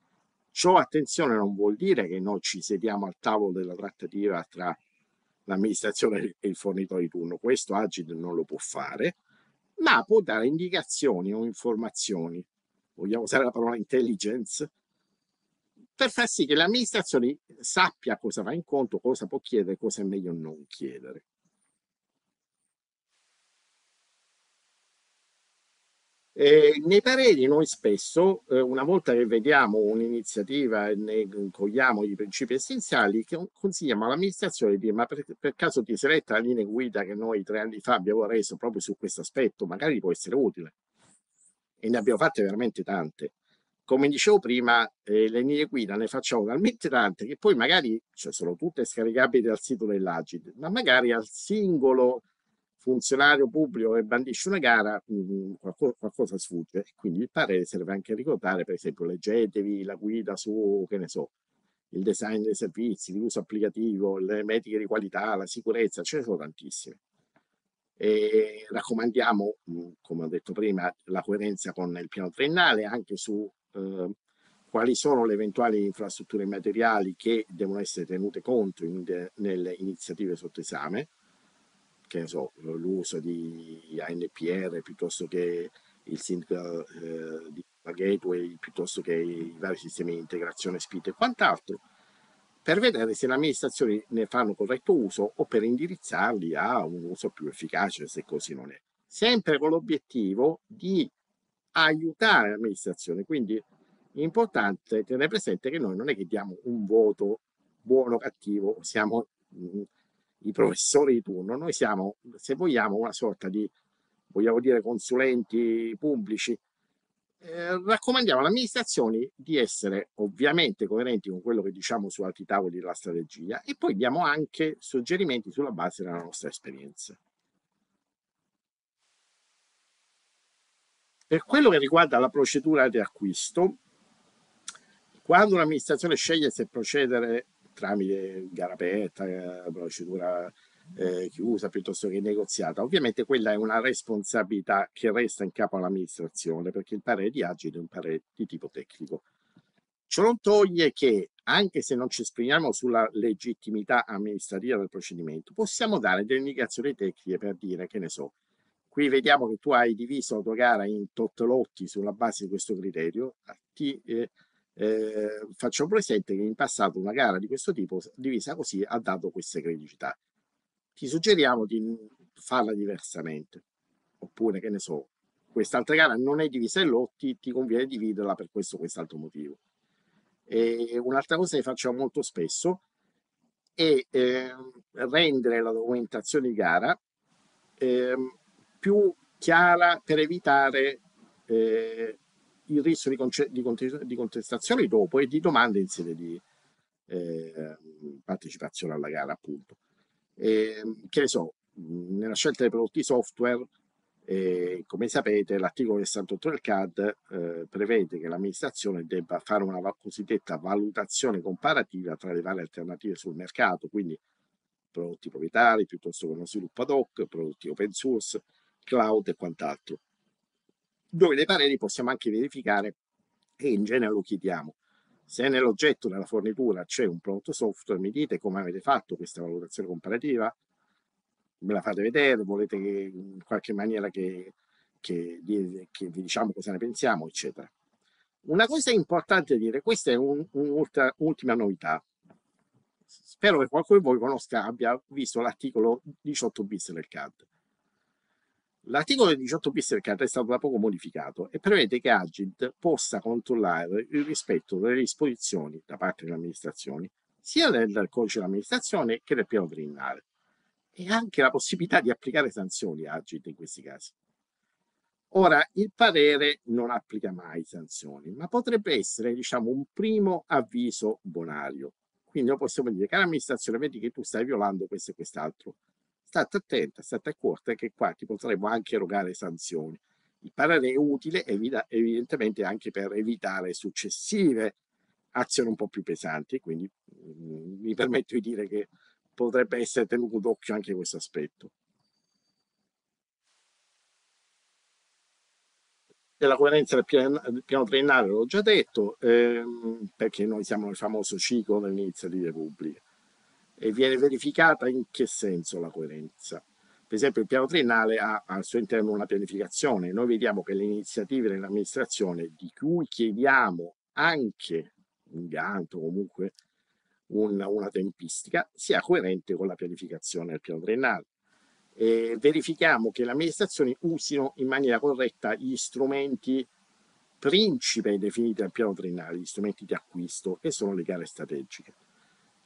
Ciò, attenzione, non vuol dire che noi ci sediamo al tavolo della trattativa tra l'amministrazione e il fornitore di turno, questo Agid non lo può fare, ma può dare indicazioni o informazioni, vogliamo usare la parola intelligence, per far sì che l'amministrazione sappia cosa va in conto, cosa può chiedere, cosa è meglio non chiedere. Eh, nei pareri noi spesso, eh, una volta che vediamo un'iniziativa e ne cogliamo i principi essenziali, consigliamo all'amministrazione di dire ma per, per caso ti sei letta la linea guida che noi tre anni fa abbiamo reso proprio su questo aspetto, magari può essere utile. E ne abbiamo fatte veramente tante. Come dicevo prima, eh, le linee guida ne facciamo talmente tante che poi magari cioè, sono tutte scaricabili dal sito dell'Agid, ma magari al singolo funzionario pubblico che bandisce una gara, mh, mm, mm, qualcosa, qualcosa, sfugge. Quindi il parere serve anche a ricordare, per esempio, leggetevi la guida su, che ne so, il design dei servizi, l'uso applicativo, le metiche di qualità, la sicurezza, ce ne sono tantissime. E raccomandiamo, mm, come ho detto prima, la coerenza con il piano triennale anche su eh, quali sono le eventuali infrastrutture materiali che devono essere tenute conto in, de, nelle iniziative sotto esame che ne so, eh, l'uso di ANPR piuttosto che il SINC eh, di Gateway, piuttosto che i vari sistemi di integrazione SPIT e quant'altro, per vedere se le amministrazioni ne fanno corretto uso o per indirizzarli a un uso più efficace, se così non è. Sempre con l'obiettivo di aiutare l'amministrazione, quindi è importante tenere presente che noi non è che diamo un voto buono o cattivo, siamo mh, mm, i professori di turno, noi siamo, se vogliamo, una sorta di, vogliamo dire, consulenti pubblici. Eh, raccomandiamo alle amministrazioni di essere ovviamente coerenti con quello che diciamo su altri tavoli della strategia e poi diamo anche suggerimenti sulla base della nostra esperienza. Per quello che riguarda la procedura di acquisto, quando un'amministrazione sceglie se procedere tramite gara aperta, eh, procedura eh, chiusa piuttosto che negoziata. Ovviamente quella è una responsabilità che resta in capo all'amministrazione perché il parere di Agile è un parere di tipo tecnico. Ciò non toglie che, anche se non ci esprimiamo sulla legittimità amministrativa del procedimento, possiamo dare delle indicazioni tecniche per dire, che ne so, qui vediamo che tu hai diviso la tua gara in tot lotti sulla base di questo criterio, ti, eh, eh, faccio presente che in passato una gara di questo tipo, divisa così, ha dato queste criticità. Ti suggeriamo di farla diversamente, oppure che ne so, quest'altra gara non è divisa in lotti, ti conviene dividerla per questo o quest'altro motivo. E ehm, un'altra cosa che facciamo molto spesso è eh, rendere la documentazione di gara eh, più chiara per evitare eh, il rischio di, conce- di contestazioni dopo e di domande in sede di eh, partecipazione alla gara, appunto. E, ehm, che ne so, nella scelta dei prodotti software, eh, come sapete, l'articolo 68 del CAD eh, prevede che l'amministrazione debba fare una val- cosiddetta valutazione comparativa tra le varie alternative sul mercato, quindi prodotti proprietari piuttosto che uno sviluppo ad hoc, prodotti open source, cloud e quant'altro dove dei pareri possiamo anche verificare e in genere lo chiediamo. Se nell'oggetto della fornitura c'è un prodotto software, mi dite come avete fatto questa valutazione comparativa, me la fate vedere, volete che, in qualche maniera che, che, che vi diciamo cosa ne pensiamo, eccetera. Una cosa importante da dire, questa è un'ultima un novità. Spero che qualcuno di voi conosca, abbia visto l'articolo 18 bis del CAD. L'articolo 18 bis del CAT è stato da poco modificato e prevede che Agint possa controllare il rispetto delle disposizioni da parte delle amministrazioni, sia del codice dell'amministrazione che del piano triennale, e anche la possibilità di applicare sanzioni a Agint in questi casi. Ora, il parere non applica mai sanzioni, ma potrebbe essere, diciamo, un primo avviso bonario. Quindi noi possiamo dire, cara amministrazione, vedi che tu stai violando questo e quest'altro state attenta, state accorta che qua ti potremmo anche erogare sanzioni. Il parere è utile evidentemente anche per evitare successive azioni un po' più pesanti, quindi mm, mi permetto di dire che potrebbe essere tenuto d'occhio anche questo aspetto. della coerenza del piano, del piano triennale l'ho già detto, ehm, perché noi siamo nel famoso ciclo delle iniziative pubbliche e viene verificata in che senso la coerenza. Per esempio il piano triennale ha al suo interno una pianificazione, noi vediamo che le iniziative dell'amministrazione di cui chiediamo anche un pianto comunque una, una tempistica sia coerente con la pianificazione del piano triennale. E verifichiamo che le amministrazioni usino in maniera corretta gli strumenti principe definiti al piano triennale, gli strumenti di acquisto che sono le gare strategiche.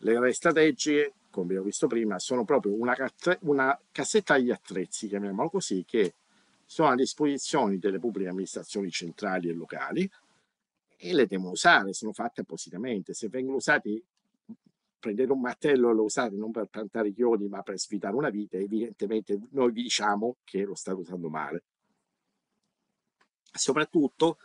Le strategie, come abbiamo visto prima, sono proprio una, una cassetta agli attrezzi, chiamiamolo così, che sono a disposizione delle pubbliche amministrazioni centrali e locali e le devono usare, sono fatte appositamente. Se vengono usati, prendete un martello e lo usate non per piantare chiodi ma per svitare una vite, evidentemente noi vi diciamo che lo state usando male. Soprattutto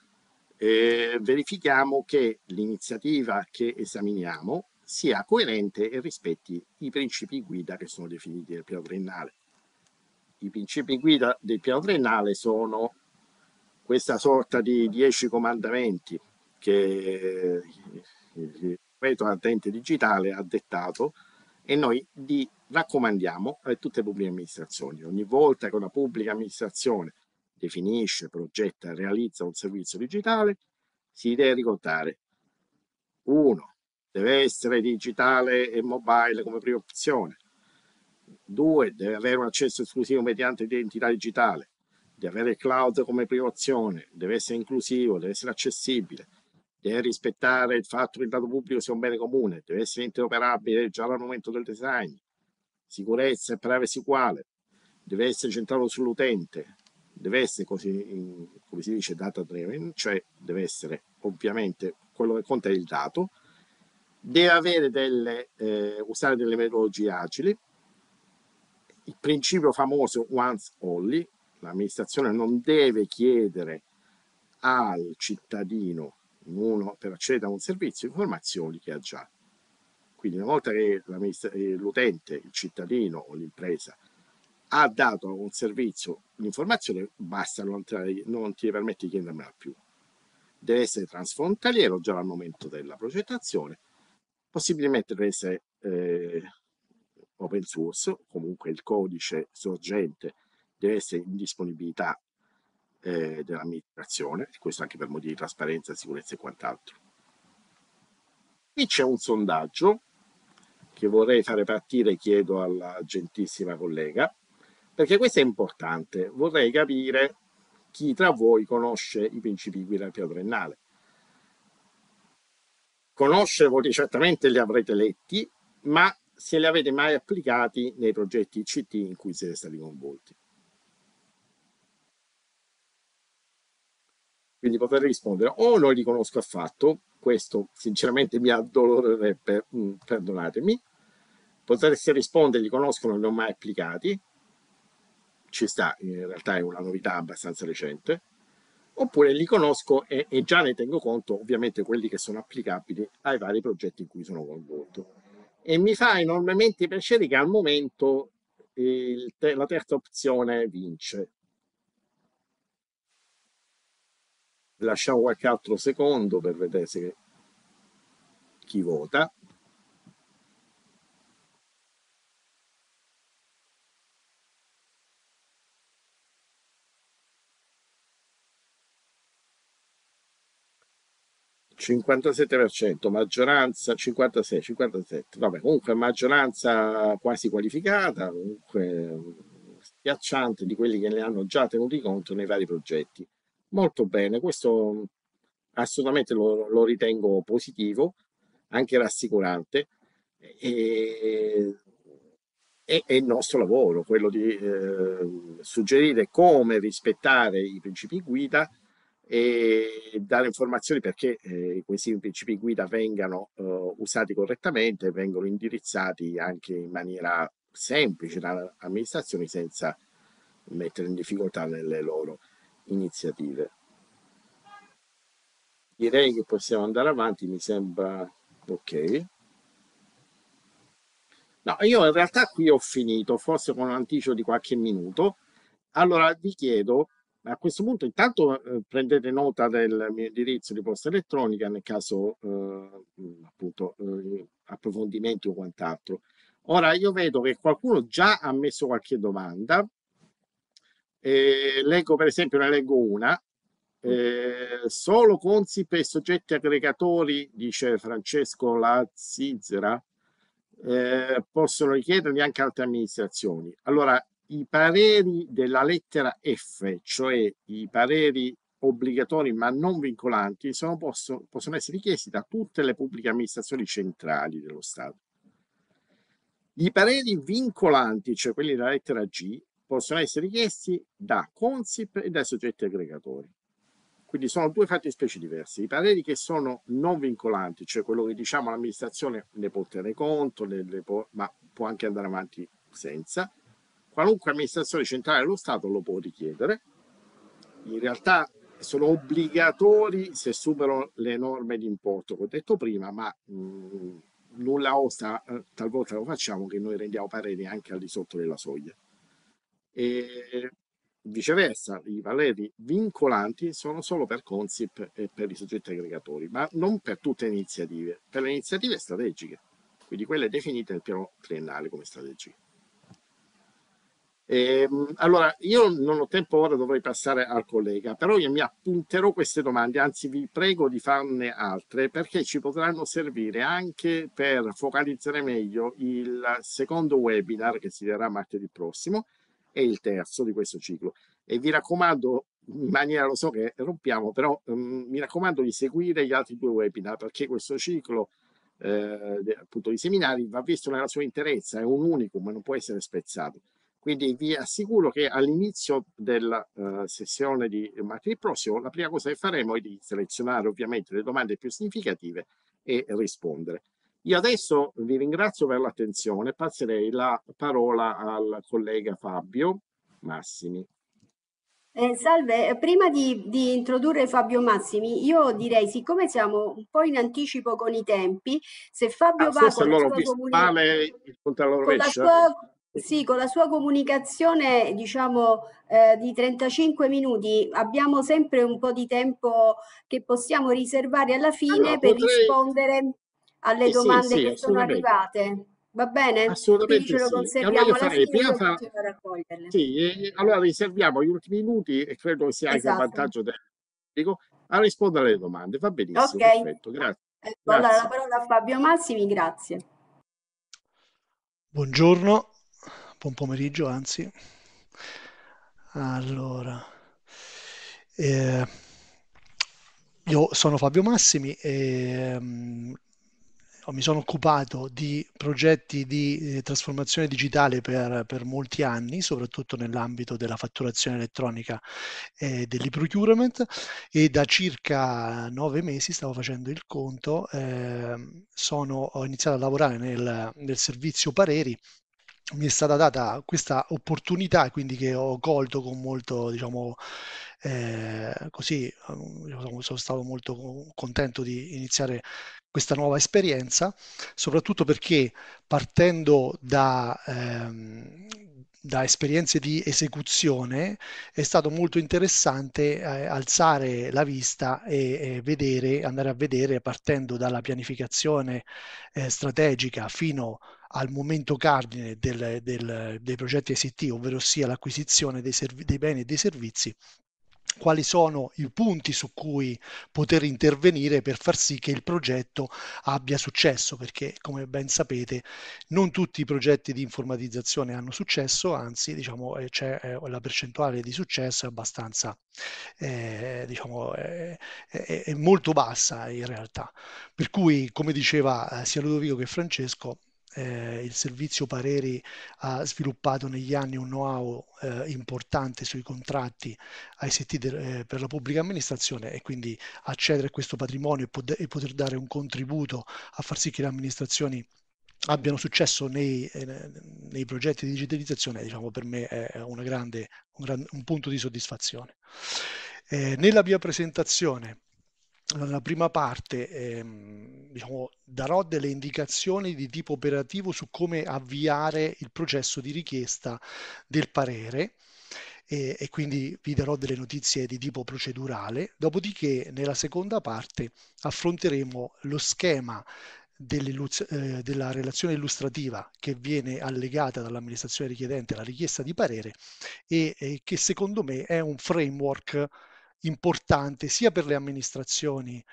eh, verifichiamo che l'iniziativa che esaminiamo sia coerente e rispetti i principi guida che sono definiti nel piano triennale. I principi guida del piano triennale sono questa sorta di dieci comandamenti che il reto ardente digitale ha dettato e noi li raccomandiamo a tutte le pubbliche amministrazioni. Ogni volta che una pubblica amministrazione definisce, progetta, realizza un servizio digitale, si deve ricordare uno deve essere digitale e mobile come prima opzione. Due, deve avere un accesso esclusivo mediante identità digitale, deve avere cloud come prima opzione, deve essere inclusivo, deve essere accessibile, deve rispettare il fatto che il dato pubblico sia un bene comune, deve essere interoperabile già dal momento del design, sicurezza e privacy uguale, deve essere centrato sull'utente, deve essere così, come si dice, data driven, cioè deve essere ovviamente quello che conta è il dato, deve delle, eh, usare delle metodologie agili, il principio famoso once only, l'amministrazione non deve chiedere al cittadino uno, per accedere a un servizio informazioni che ha già. Quindi una volta che eh, l'utente, il cittadino o l'impresa ha dato a un servizio l'informazione, basta, non, non ti permette di chiedermela più. Deve essere trasfrontaliero già al momento della progettazione possibilmente deve essere eh, open source, comunque il codice sorgente deve essere in disponibilità eh, dell'amministrazione, questo anche per motivi di trasparenza, sicurezza e quant'altro. Qui c'è un sondaggio che vorrei fare partire, chiedo alla gentissima collega, perché questo è importante, vorrei capire chi tra voi conosce i principi guida al quadriennale conoscere voi certamente li avrete letti, ma se li avete mai applicati nei progetti ICT in cui siete stati coinvolti. Quindi poter rispondere o non li conosco affatto, questo sinceramente mi addolorerebbe, mm, perdonatemi, potreste rispondere li conoscono non li ho mai applicati, ci sta, in realtà è una novità abbastanza recente, oppure li conosco e, e, già ne tengo conto, ovviamente quelli che sono applicabili ai vari progetti in cui sono coinvolto. E mi fa enormemente piacere che al momento il, la terza opzione vince. Lasciamo qualche altro secondo per vedere se chi vota. 57%, maggioranza 56, 57, vabbè comunque maggioranza quasi qualificata, comunque schiacciante di quelli che ne hanno già tenuti conto nei vari progetti. Molto bene, questo assolutamente lo, lo ritengo positivo, anche rassicurante. E, e, è il nostro lavoro quello di eh, suggerire come rispettare i principi guida e dare informazioni perché eh, questi principi guida vengano eh, usati correttamente, vengono indirizzati anche in maniera semplice dalle amministrazioni senza mettere in difficoltà nelle loro iniziative. Direi che possiamo andare avanti, mi sembra ok. No, io in realtà qui ho finito, forse con un anticipo di qualche minuto. Allora vi chiedo a questo punto intanto eh, prendete nota del mio indirizzo di posta elettronica nel caso eh, appunto eh, approfondimenti o quant'altro. Ora io vedo che qualcuno già ha messo qualche domanda. leggo per esempio, ne leggo una. Mm. Eh, solo Consip e soggetti aggregatori, dice Francesco Lazzizera, eh, possono richiederli anche altre amministrazioni. Allora, i pareri della lettera F, cioè i pareri obbligatori ma non vincolanti, sono, possono, possono essere richiesti da tutte le pubbliche amministrazioni centrali dello Stato. I pareri vincolanti, cioè quelli della lettera G, possono essere richiesti da Consip e dai soggetti aggregatori. Quindi sono due fatti specie diverse. I pareri che sono non vincolanti, cioè quello che diciamo l'amministrazione ne può tenere conto, ne, ne può, ma può anche andare avanti senza qualunque amministrazione centrale dello Stato lo può richiedere. In realtà sono obbligatori se superano le norme di importo, come ho detto prima, ma mh, nulla osta, eh, talvolta lo facciamo, che noi rendiamo pareri anche al di sotto della soglia. E viceversa, i pareri vincolanti sono solo per Consip e per i soggetti aggregatori, ma non per tutte le iniziative, per le iniziative strategiche, quindi quelle definite nel piano triennale come strategiche. Ehm, allora, io non ho tempo ora, dovrei passare al collega, però io mi appunterò queste domande, anzi vi prego di farne altre perché ci potranno servire anche per focalizzare meglio il secondo webinar che si terrà martedì prossimo e il terzo di questo ciclo. E vi raccomando, in maniera lo so che rompiamo, però um, mi raccomando di seguire gli altri due webinar perché questo ciclo eh, appunto di seminari va visto nella sua interezza, è un unicum, non può essere spezzato. Quindi vi assicuro che all'inizio della uh, sessione di martedì prossimo la prima cosa che faremo è di selezionare ovviamente le domande più significative e rispondere. Io adesso vi ringrazio per l'attenzione, passerei la parola al collega Fabio Massimi. Eh, salve, eh, prima di, di, introdurre Fabio Massimi, io direi, siccome siamo un po' in anticipo con i tempi, se Fabio ah, va con la, sua comunica, vale con la sua sì, con la sua comunicazione, diciamo, eh, di 35 minuti abbiamo sempre un po' di tempo che possiamo riservare alla fine allora, per potrei... rispondere alle eh, domande sì, sì, che sono arrivate. Va bene? Assolutamente ce lo conserviamo sì. allora alla fine Piazza... Sì, e, allora riserviamo gli ultimi minuti e credo che sia esatto. anche un vantaggio del pubblico a rispondere alle domande. Va benissimo, okay. perfetto, grazie. Ecco, grazie. Allora la parola a Fabio Massimi, grazie. Buongiorno, buon pomeriggio, anzi. Allora, eh, io sono Fabio Massimi e um, mi sono occupato di progetti di eh, trasformazione digitale per, per, molti anni, soprattutto nell'ambito della fatturazione elettronica e dell'e-procurement e da circa nove mesi, stavo facendo il conto, eh, sono, ho iniziato a lavorare nel, nel servizio pareri mi è stata data questa opportunità quindi che ho colto con molto, diciamo, eh, così, ehm, diciamo, sono stato molto contento di iniziare questa nuova esperienza, soprattutto perché partendo da, ehm, da esperienze di esecuzione è stato molto interessante eh, alzare la vista e, e, vedere, andare a vedere partendo dalla pianificazione eh, strategica fino a al momento cardine del, del, dei progetti ICT, ovvero mm. sia l'acquisizione dei, serv- dei beni e dei servizi, quali sono i punti su cui poter intervenire per far sì che il progetto abbia successo, perché come ben sapete non tutti i progetti di informatizzazione hanno successo, anzi diciamo, eh, eh, la percentuale di successo è abbastanza, eh, diciamo, eh, è, è, è, molto bassa in realtà. Per cui, come diceva sia Ludovico che Francesco, eh, il servizio pareri ha sviluppato negli anni un know-how eh, importante sui contratti AST de, eh, per la pubblica amministrazione e quindi accedere a questo patrimonio e, pot- e poter dare un contributo a far sì che le amministrazioni abbiano successo nei, eh, nei, progetti di digitalizzazione, diciamo, per me è grande, un, gran, un, punto di soddisfazione. Eh, nella mia presentazione nella prima parte ehm, diciamo, darò delle indicazioni di tipo operativo su come avviare il processo di richiesta del parere e, e, quindi vi darò delle notizie di tipo procedurale. Dopodiché nella seconda parte affronteremo lo schema eh, della relazione illustrativa che viene allegata dall'amministrazione richiedente alla richiesta di parere e, e che secondo me è un framework importante sia per le amministrazioni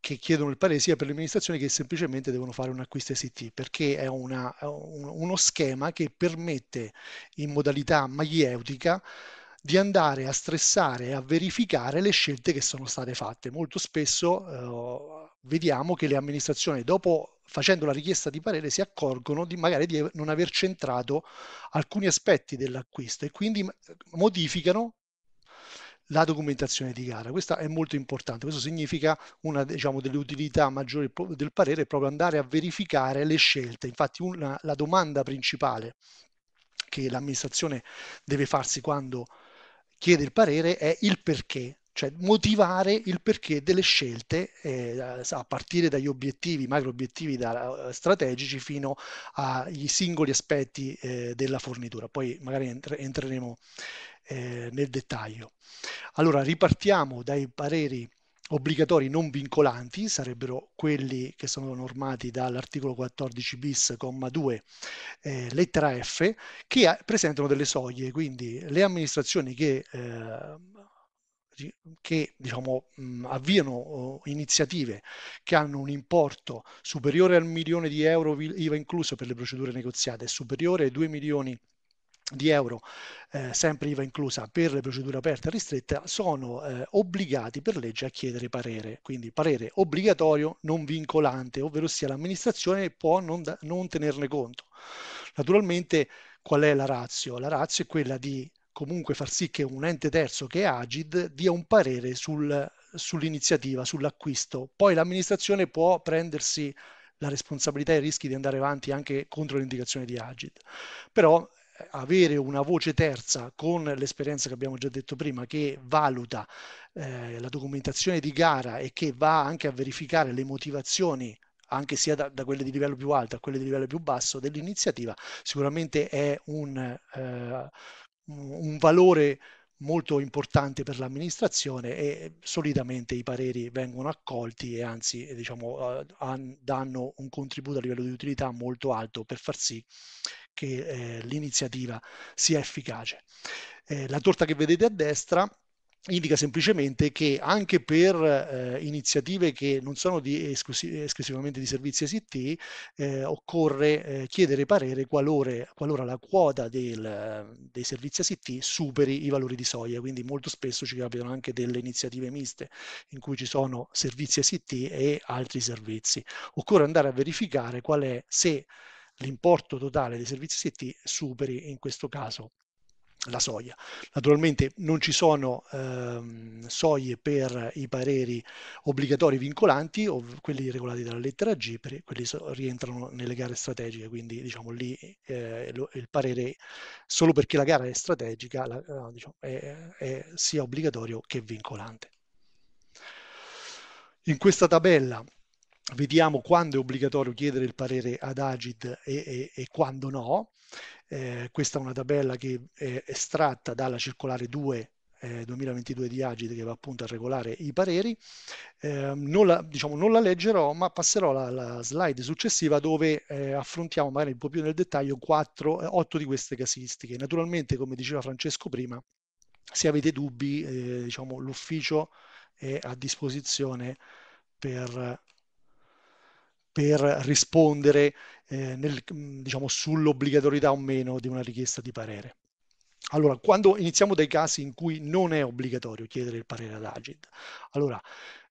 che chiedono il parere sia per le amministrazioni che semplicemente devono fare un acquisto ST perché è una, uno schema che permette in modalità maieutica di andare a stressare e a verificare le scelte che sono state fatte. Molto spesso eh, vediamo che le amministrazioni dopo facendo la richiesta di parere si accorgono di magari di non aver centrato alcuni aspetti dell'acquisto e quindi eh, modificano la documentazione di gara. Questa è molto importante, questo significa una diciamo, delle utilità maggiori del parere è proprio andare a verificare le scelte. Infatti una, la domanda principale che l'amministrazione deve farsi quando chiede il parere è il perché cioè motivare il perché delle scelte eh, a partire dagli obiettivi, macro obiettivi da, eh, strategici fino agli singoli aspetti eh, della fornitura. Poi magari entreremo eh, nel dettaglio. Allora ripartiamo dai pareri obbligatori non vincolanti, sarebbero quelli che sono normati dall'articolo 14 bis, comma 2, eh, lettera F, che ha, presentano delle soglie, quindi le amministrazioni che eh, che diciamo, avviano oh, iniziative che hanno un importo superiore al milione di euro IVA incluso per le procedure negoziate, superiore ai 2 milioni di di euro, eh, sempre IVA inclusa, per le procedure aperte e ristrette, sono eh, obbligati per legge a chiedere parere. Quindi parere obbligatorio, non vincolante, ovvero sia l'amministrazione può non, da, non tenerne conto. Naturalmente qual è la razio? La razio è quella di comunque far sì che un ente terzo che è Agid dia un parere sul, sull'iniziativa, sull'acquisto. Poi l'amministrazione può prendersi la responsabilità e i rischi di andare avanti anche contro l'indicazione di Agid. Però avere una voce terza con l'esperienza che abbiamo già detto prima che valuta eh, la documentazione di gara e che va anche a verificare le motivazioni anche sia da, da, quelle di livello più alto a quelle di livello più basso dell'iniziativa, sicuramente è un, eh, un valore molto importante per l'amministrazione e solitamente i pareri vengono accolti e anzi diciamo, eh, danno un contributo a livello di utilità molto alto per far sì che eh, l'iniziativa sia efficace. Eh, la torta che vedete a destra indica semplicemente che anche per eh, iniziative che non sono di esclusi- esclusivamente di servizi ICT eh, occorre eh, chiedere parere qualora, qualora la quota del, dei servizi ICT superi i valori di soglia, quindi molto spesso ci capitano anche delle iniziative miste in cui ci sono servizi ICT e altri servizi. Occorre andare a verificare qual è se l'importo totale dei servizi IT superi in questo caso la soglia. Naturalmente non ci sono ehm, soglie per i pareri obbligatori vincolanti o quelli regolati dalla lettera G, perché quelli so, rientrano nelle gare strategiche, quindi diciamo lì eh, lo, il parere solo perché la gara è strategica la, eh, diciamo, è, è sia obbligatorio che vincolante. In questa tabella vediamo quando è obbligatorio chiedere il parere ad Agid e, e, e quando no. Eh, questa è una tabella che è estratta dalla circolare 2 eh, 2022 di Agid che va appunto a regolare i pareri. Eh, non, la, diciamo, non, la, leggerò, ma passerò alla, slide successiva dove eh, affrontiamo magari un po' più nel dettaglio 4, 8 eh, di queste casistiche. Naturalmente, come diceva Francesco prima, se avete dubbi, eh, diciamo, l'ufficio è a disposizione per per rispondere eh, nel, diciamo, sull'obbligatorietà o meno di una richiesta di parere. Allora, quando iniziamo dai casi in cui non è obbligatorio chiedere il parere ad Agid, allora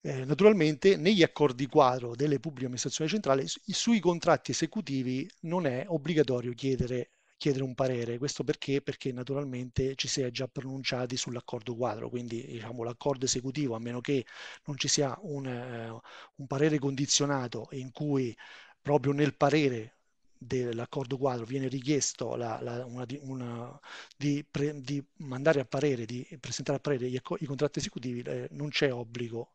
eh, naturalmente negli accordi quadro delle pubbliche amministrazioni centrali sui contratti esecutivi non è obbligatorio chiedere chiedere un parere. Questo perché? Perché naturalmente ci si è già pronunciati sull'accordo quadro, quindi diciamo, l'accordo esecutivo, a meno che non ci sia un, eh, un parere condizionato in cui proprio nel parere dell'accordo quadro viene richiesto la, la, una, una, di, pre, di, mandare a parere, di presentare a parere i, i contratti esecutivi, eh, non c'è obbligo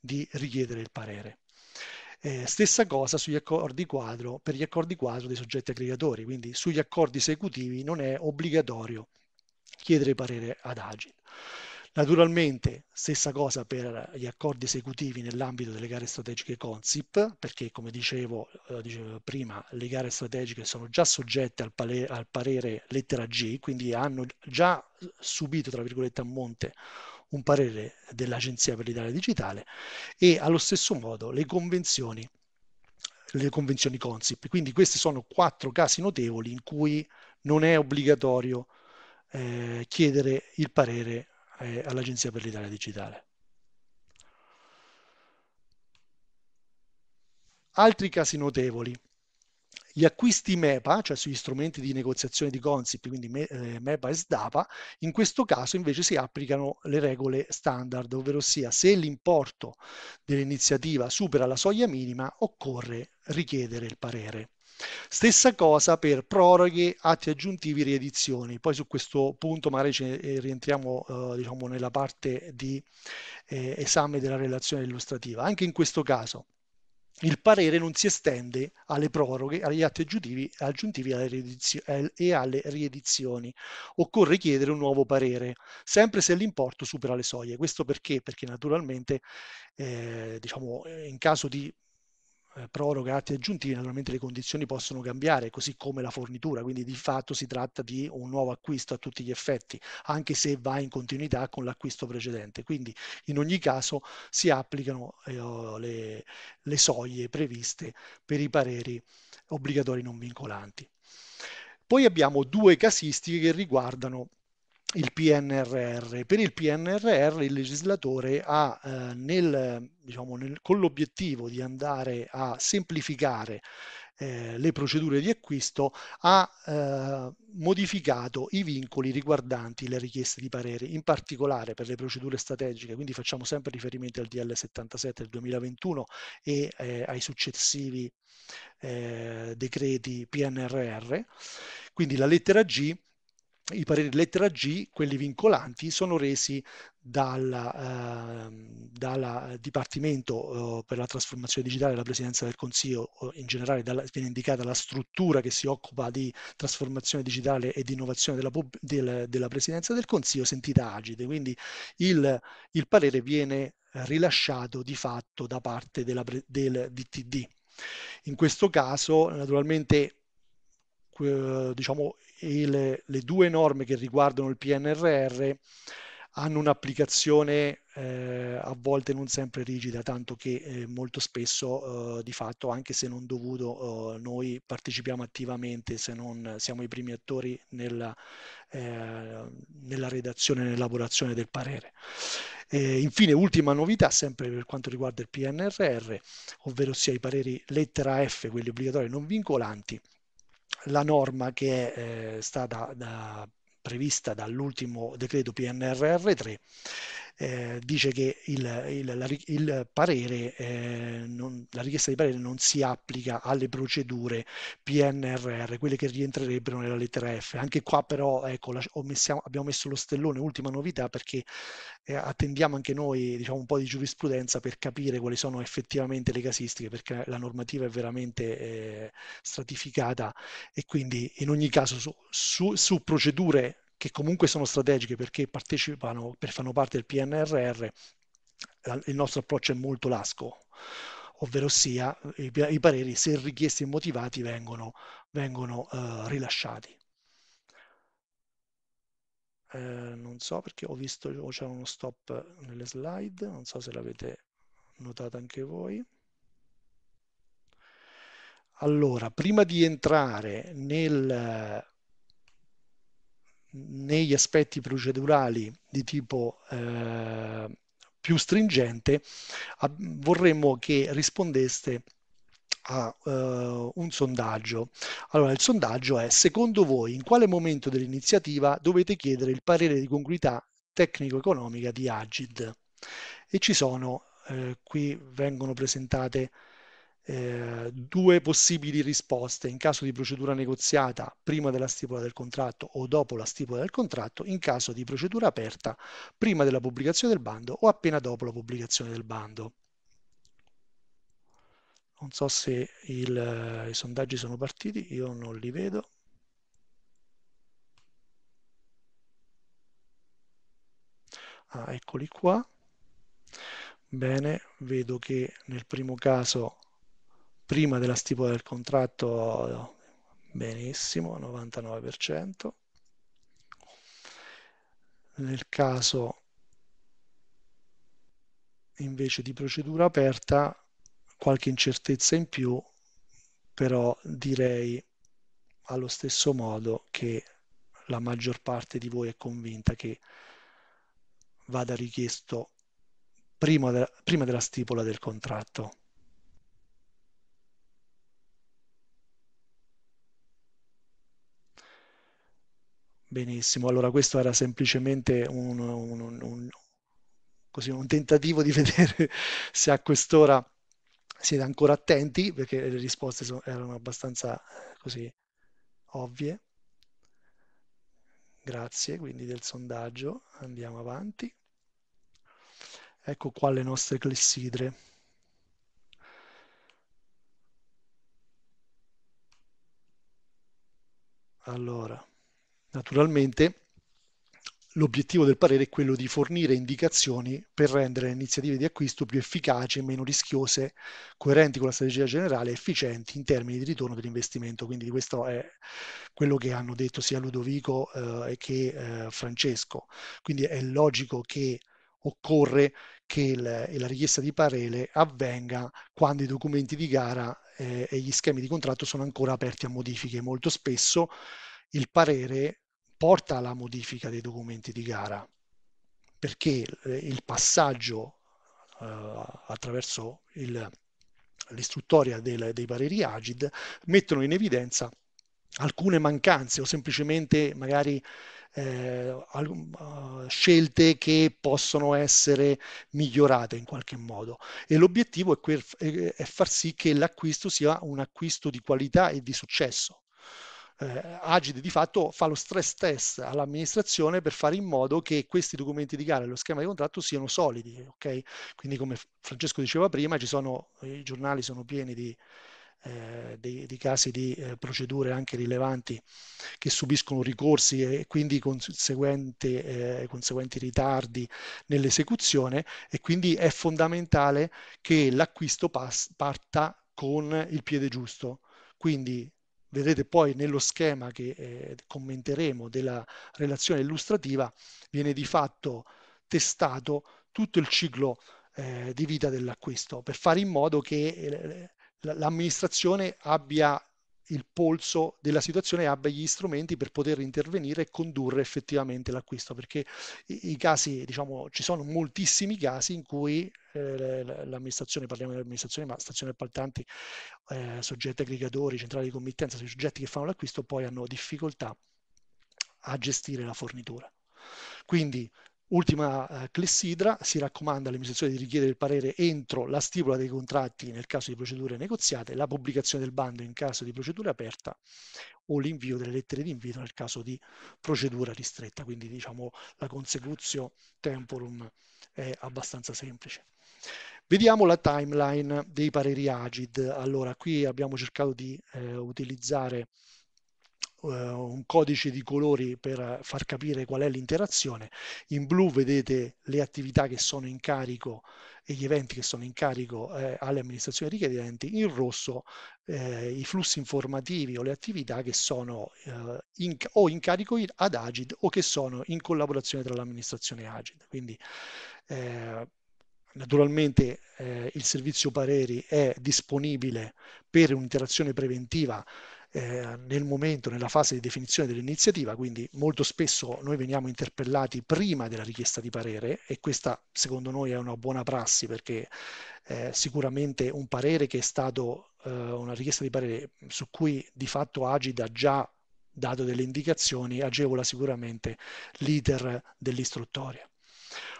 di richiedere il parere. Eh, stessa cosa sugli accordi quadro, per gli accordi quadro dei soggetti aggregatori, quindi sugli accordi esecutivi non è obbligatorio chiedere parere ad Agile. Naturalmente, stessa cosa per gli accordi esecutivi nell'ambito delle gare strategiche CONSIP, perché come dicevo, eh, dicevo prima, le gare strategiche sono già soggette al, pale- al parere lettera G, quindi hanno già subito, tra virgolette, a monte un parere dell'Agenzia per l'Italia Digitale e allo stesso modo le convenzioni, le convenzioni Consip. Quindi questi sono quattro casi notevoli in cui non è obbligatorio eh, chiedere il parere eh, all'Agenzia per l'Italia Digitale. Altri casi notevoli gli acquisti MEPA, cioè sugli strumenti di negoziazione di Consip, quindi eh, MEPA e SDAPA, in questo caso invece si applicano le regole standard, ovvero sia se l'importo dell'iniziativa supera la soglia minima occorre richiedere il parere. Stessa cosa per proroghe, atti aggiuntivi, riedizioni. Poi su questo punto magari ci eh, rientriamo eh, diciamo, nella parte di eh, esame della relazione illustrativa. Anche in questo caso il parere non si estende alle proroghe, agli atti aggiuntivi e alle riedizioni. Occorre chiedere un nuovo parere, sempre se l'importo supera le soglie. Questo perché? Perché naturalmente eh, diciamo, eh, in caso di eh, proroga atti aggiuntivi, naturalmente le condizioni possono cambiare, così come la fornitura, quindi di fatto si tratta di un nuovo acquisto a tutti gli effetti, anche se va in continuità con l'acquisto precedente. Quindi in ogni caso si applicano eh, le, le soglie previste per i pareri obbligatori non vincolanti. Poi abbiamo due casistiche che riguardano il PNRR. Per il PNRR il legislatore ha eh, nel, diciamo, nel, con l'obiettivo di andare a semplificare eh, le procedure di acquisto, ha eh, modificato i vincoli riguardanti le richieste di parere, in particolare per le procedure strategiche, quindi facciamo sempre riferimento al DL 77 del 2021 e eh, ai successivi eh, decreti PNRR. Quindi la lettera G i pareri lettera G, quelli vincolanti, sono resi dal, eh, Dipartimento eh, per la trasformazione digitale della Presidenza del Consiglio, in generale dalla, viene indicata la struttura che si occupa di trasformazione digitale e di innovazione della, del, della Presidenza del Consiglio, sentita agite. Quindi il, il parere viene rilasciato di fatto da parte della, del DTD. In questo caso, naturalmente, diciamo, le, le, due norme che riguardano il PNRR hanno un'applicazione eh, a volte non sempre rigida, tanto che eh, molto spesso eh, di fatto, anche se non dovuto, eh, noi partecipiamo attivamente, se non siamo i primi attori nella, eh, nella redazione e nell'elaborazione del parere. infine, ultima novità, sempre per quanto riguarda il PNRR, ovvero sia i pareri lettera F, quelli obbligatori non vincolanti, la norma che è eh, stata da, prevista dall'ultimo decreto PNRR 3 eh, dice che il, il, la, il parere, eh, non, la richiesta di parere non si applica alle procedure PNRR, quelle che rientrerebbero nella lettera F. Anche qua però ecco, la, messiamo, abbiamo messo lo stellone, ultima novità, perché eh, attendiamo anche noi diciamo, un po' di giurisprudenza per capire quali sono effettivamente le casistiche, perché la normativa è veramente eh, stratificata e quindi in ogni caso su, su, su procedure che comunque sono strategiche perché partecipano, per fanno parte del PNRR, il nostro approccio è molto lasco, ovvero sia i, i pareri se richiesti e motivati vengono, vengono uh, rilasciati. Eh, non so perché ho visto, oh, c'è uno stop nelle slide, non so se l'avete notato anche voi. Allora, prima di entrare nel, negli aspetti procedurali di tipo eh, più stringente, a, vorremmo che rispondeste a uh, un sondaggio. Allora, il sondaggio è, secondo voi, in quale momento dell'iniziativa dovete chiedere il parere di congruità tecnico-economica di Agid? E ci sono, eh, qui vengono presentate eh, due possibili risposte in caso di procedura negoziata prima della stipula del contratto o dopo la stipula del contratto, in caso di procedura aperta prima della pubblicazione del bando o appena dopo la pubblicazione del bando. Non so se il, i sondaggi sono partiti, io non li vedo. Ah, eccoli qua. Bene, vedo che nel primo caso prima della stipula del contratto benissimo, 99%. Nel caso invece di procedura aperta, qualche incertezza in più, però direi allo stesso modo che la maggior parte di voi è convinta che vada richiesto prima, de- prima della stipula del contratto. Benissimo, allora questo era semplicemente un, un, un, così, un tentativo di vedere se a quest'ora siete ancora attenti, perché le risposte sono, erano abbastanza eh, così ovvie. Grazie quindi del sondaggio, andiamo avanti. Ecco qua le nostre clessidre. Allora. Naturalmente l'obiettivo del parere è quello di fornire indicazioni per rendere le iniziative di acquisto più efficaci, meno rischiose, coerenti con la strategia generale e efficienti in termini di ritorno dell'investimento. Quindi questo è quello che hanno detto sia Ludovico eh, che eh, Francesco. Quindi è logico che occorre che la, la richiesta di parere avvenga quando i documenti di gara eh, e gli schemi di contratto sono ancora aperti a modifiche. Molto spesso il parere porta alla modifica dei documenti di gara, perché eh, il passaggio eh, attraverso il, l'istruttoria del, dei pareri AGID mettono in evidenza alcune mancanze o semplicemente magari eh, eh scelte che possono essere migliorate in qualche modo e l'obiettivo è, quel, è far sì che l'acquisto sia un acquisto di qualità e di successo eh, Agide di fatto fa lo stress test all'amministrazione per fare in modo che questi documenti di gara e lo schema di contratto siano solidi, okay? Quindi come Francesco diceva prima, sono, i giornali sono pieni di, eh, di, di casi di eh, procedure anche rilevanti che subiscono ricorsi e quindi eh, conseguenti ritardi nell'esecuzione e quindi è fondamentale che l'acquisto parta con il piede giusto. Quindi vedete poi nello schema che eh, commenteremo della relazione illustrativa, viene di fatto testato tutto il ciclo eh, di vita dell'acquisto per fare in modo che eh, l'amministrazione abbia il polso della situazione e abbia gli strumenti per poter intervenire e condurre effettivamente l'acquisto, perché i, i casi, diciamo, ci sono moltissimi casi in cui eh, l'amministrazione, parliamo dell'amministrazione, ma stazioni appaltanti, eh, soggetti aggregatori, centrali di committenza, soggetti che fanno l'acquisto poi hanno difficoltà a gestire la fornitura. Quindi Ultima eh, clessidra, si raccomanda all'amministrazione di richiedere il parere entro la stipula dei contratti nel caso di procedure negoziate, la pubblicazione del bando in caso di procedura aperta o l'invio delle lettere di invito nel caso di procedura ristretta, quindi diciamo la consecutio temporum è abbastanza semplice. Vediamo la timeline dei pareri AGID. Allora, qui abbiamo cercato di eh, utilizzare eh, un codice di colori per eh, far capire qual è l'interazione. In blu vedete le attività che sono in carico e gli eventi che sono in carico eh, alle amministrazioni richiedenti, in rosso eh, i flussi informativi o le attività che sono eh, in, o in carico ad Agid o che sono in collaborazione tra l'amministrazione Agid. Quindi eh, Naturalmente il servizio pareri è disponibile per un'interazione preventiva eh, nel momento, nella fase di definizione dell'iniziativa, quindi molto spesso noi veniamo interpellati prima della richiesta di parere e questa secondo noi è una buona prassi perché eh, sicuramente un parere che è stato eh, una richiesta di parere su cui di fatto Agida già dato delle indicazioni agevola sicuramente l'iter dell'istruttoria.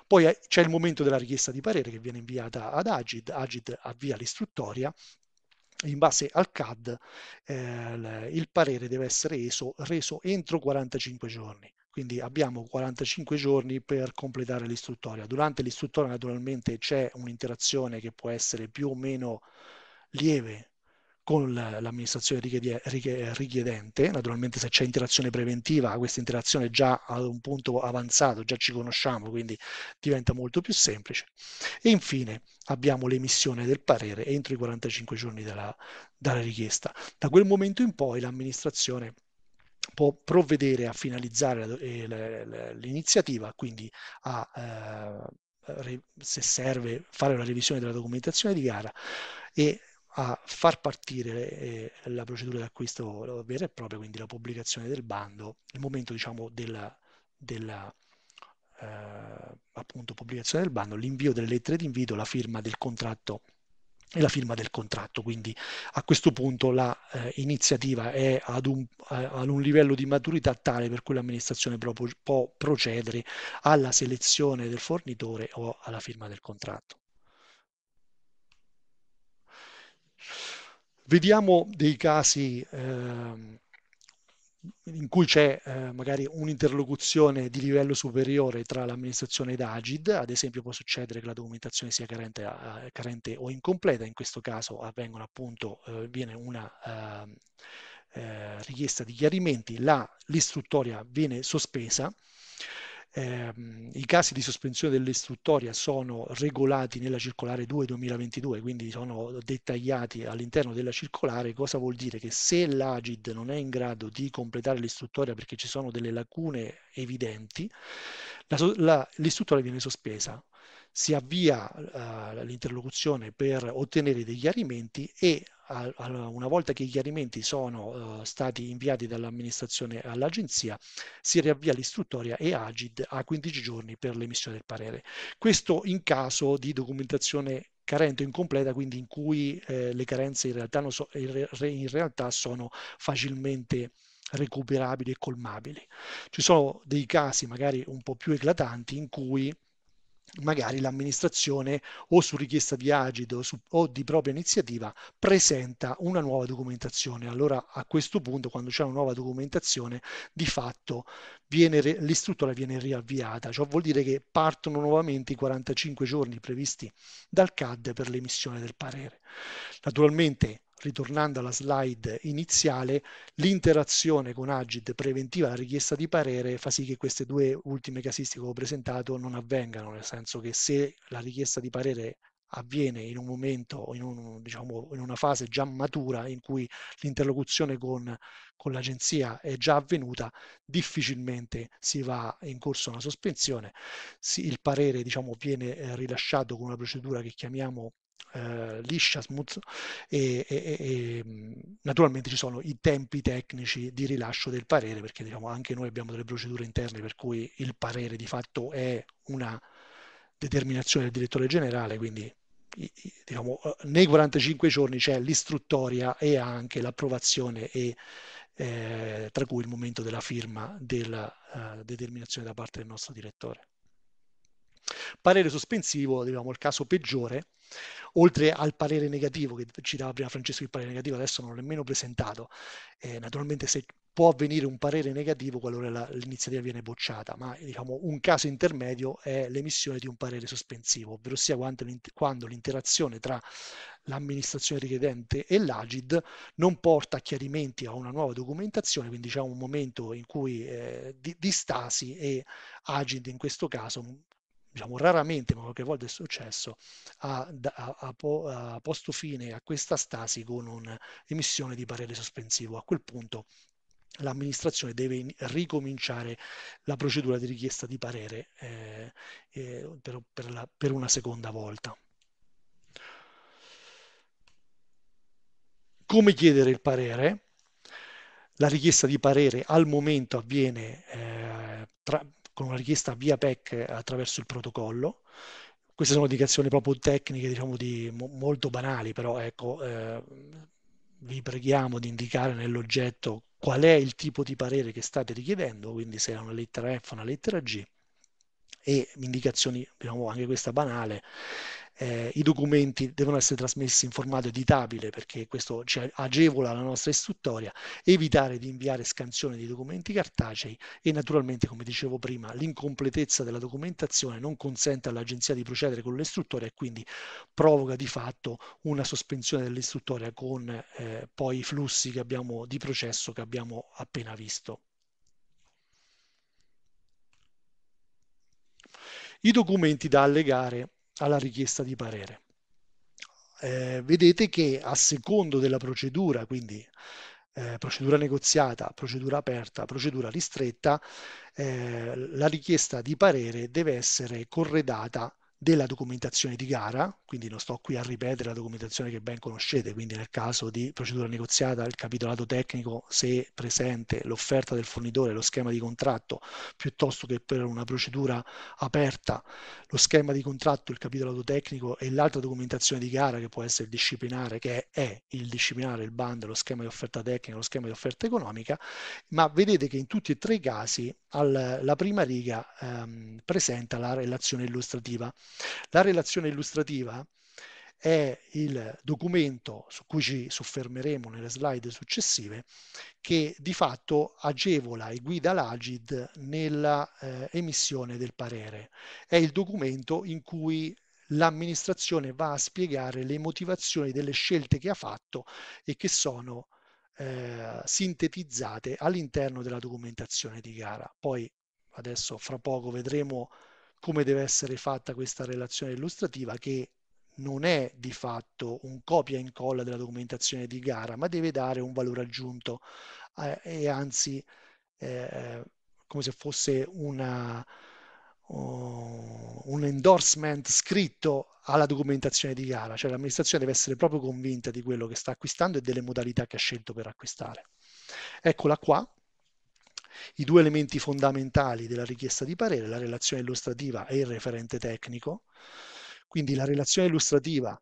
Poi eh, c'è il momento della richiesta di parere che viene inviata ad Agid, Agid avvia l'istruttoria in base al CAD eh, il parere deve essere reso, reso entro 45 giorni quindi abbiamo 45 giorni per completare l'istruttoria. Durante l'istruttoria naturalmente c'è un'interazione che può essere più o meno lieve con l'amministrazione richiedente, naturalmente se c'è interazione preventiva, questa interazione è già ad un punto avanzato, già ci conosciamo, quindi diventa molto più semplice. E infine abbiamo l'emissione del parere entro i 45 giorni dalla, dalla richiesta. Da quel momento in poi l'amministrazione può provvedere a finalizzare eh, l'iniziativa, quindi a, eh, se serve, fare una revisione della documentazione di gara e a far partire eh, la procedura d'acquisto vera e propria, quindi la pubblicazione del bando, il momento diciamo della, della eh, appunto, pubblicazione del bando, l'invio delle lettere di invito, la firma del contratto e la firma del contratto. Quindi a questo punto l'iniziativa eh, è ad un, ad un, livello di maturità tale per cui l'amministrazione può procedere alla selezione del fornitore o alla firma del contratto. Vediamo dei casi eh, in cui c'è eh, magari un'interlocuzione di livello superiore tra l'amministrazione ed Agid, ad esempio può succedere che la documentazione sia carente, carente o incompleta, in questo caso avvengono appunto, uh, viene una uh, richiesta di chiarimenti, l'istruttoria viene sospesa. Eh, I casi di sospensione dell'istruttoria sono regolati nella circolare 2-2022, quindi sono dettagliati all'interno della circolare. Cosa vuol dire? Che se l'Agid non è in grado di completare l'istruttoria perché ci sono delle lacune evidenti, la, la, l'istruttoria viene sospesa si avvia uh, l'interlocuzione per ottenere dei chiarimenti e a, una volta che i chiarimenti sono uh, stati inviati dall'amministrazione all'agenzia, si riavvia l'istruttoria e Agid ha 15 giorni per l'emissione del parere. Questo in caso di documentazione carente o incompleta, quindi in cui eh, le carenze in realtà, so, in realtà sono facilmente recuperabili e colmabili. Ci sono dei casi magari un po' più eclatanti in cui magari l'amministrazione o su richiesta di Agido su, o di propria iniziativa presenta una nuova documentazione. Allora a questo punto quando c'è una nuova documentazione di fatto l'istruttoria viene riavviata, ciò vuol dire che partono nuovamente i 45 giorni previsti dal CAD per l'emissione del parere. Naturalmente ritornando alla slide iniziale, l'interazione con Agid preventiva alla richiesta di parere fa sì che queste due ultime casistiche che ho presentato non avvengano, nel senso che se la richiesta di parere avviene in un momento in, un, diciamo, in, una fase già matura in cui l'interlocuzione con, con l'agenzia è già avvenuta, difficilmente si va in corso a una sospensione. Si, il parere diciamo, viene eh, rilasciato con una procedura che chiamiamo eh, liscia, smooth e, e, e, naturalmente ci sono i tempi tecnici di rilascio del parere perché diciamo anche noi abbiamo delle procedure interne per cui il parere di fatto è una determinazione del direttore generale, quindi diciamo, eh, nei 45 giorni c'è l'istruttoria e anche l'approvazione e eh, tra cui il momento della firma della eh, determinazione da parte del nostro direttore. Parere sospensivo, diciamo, il caso peggiore, oltre al parere negativo che citava prima Francesco, il parere negativo adesso non l'ho nemmeno presentato, eh, naturalmente se può avvenire un parere negativo qualora la, l'iniziativa viene bocciata, ma diciamo, un caso intermedio è l'emissione di un parere sospensivo, ovvero sia quando, quando l'interazione tra l'amministrazione richiedente e l'Agid non porta a chiarimenti a una nuova documentazione, quindi c'è un momento in cui eh, di, di stasi e Agid in questo caso diciamo raramente, ma qualche volta è successo, ha, ha, ha, po, ha posto fine a questa stasi con un'emissione di parere sospensivo. A quel punto l'amministrazione deve ricominciare la procedura di richiesta di parere eh, eh, per, per, la, per una seconda volta. Come chiedere il parere? La richiesta di parere al momento avviene eh, tra, con una richiesta via PEC attraverso il protocollo. Queste sono indicazioni proprio tecniche, diciamo, di, mo, molto banali, però ecco, eh, vi preghiamo di indicare nell'oggetto qual è il tipo di parere che state richiedendo, quindi se è una lettera F o una lettera G, e indicazioni, diciamo anche questa banale, eh, i documenti devono essere trasmessi in formato editabile perché questo cioè, agevola la nostra istruttoria, evitare di inviare scansione di documenti cartacei e naturalmente, come dicevo prima, l'incompletezza della documentazione non consente all'agenzia di procedere con l'istruttoria e quindi provoca di fatto una sospensione dell'istruttoria con eh, poi i flussi che abbiamo di processo che abbiamo appena visto. I documenti da allegare alla richiesta di parere. Eh, vedete che a secondo della procedura, quindi eh, procedura negoziata, procedura aperta, procedura ristretta, eh, la richiesta di parere deve essere corredata della documentazione di gara, quindi non sto qui a ripetere la documentazione che ben conoscete, quindi nel caso di procedura negoziata il capitolato tecnico se presente, l'offerta del fornitore, lo schema di contratto, piuttosto che per una procedura aperta lo schema di contratto, il capitolato tecnico e l'altra documentazione di gara che può essere il disciplinare, che è il disciplinare, il bando, lo schema di offerta tecnica, lo schema di offerta economica, ma vedete che in tutti e tre i casi al, la prima riga ehm, presenta la relazione illustrativa. La relazione illustrativa è il documento su cui ci soffermeremo nelle slide successive che di fatto agevola e guida l'Agid nella eh, emissione del parere. È il documento in cui l'amministrazione va a spiegare le motivazioni delle scelte che ha fatto e che sono eh, sintetizzate all'interno della documentazione di gara. Poi adesso fra poco vedremo come deve essere fatta questa relazione illustrativa che non è di fatto un copia e incolla della documentazione di gara, ma deve dare un valore aggiunto eh, e anzi eh, come se fosse una, uh, un endorsement scritto alla documentazione di gara, cioè l'amministrazione deve essere proprio convinta di quello che sta acquistando e delle modalità che ha scelto per acquistare. Eccola qua, i due elementi fondamentali della richiesta di parere, la relazione illustrativa e il referente tecnico. Quindi la relazione illustrativa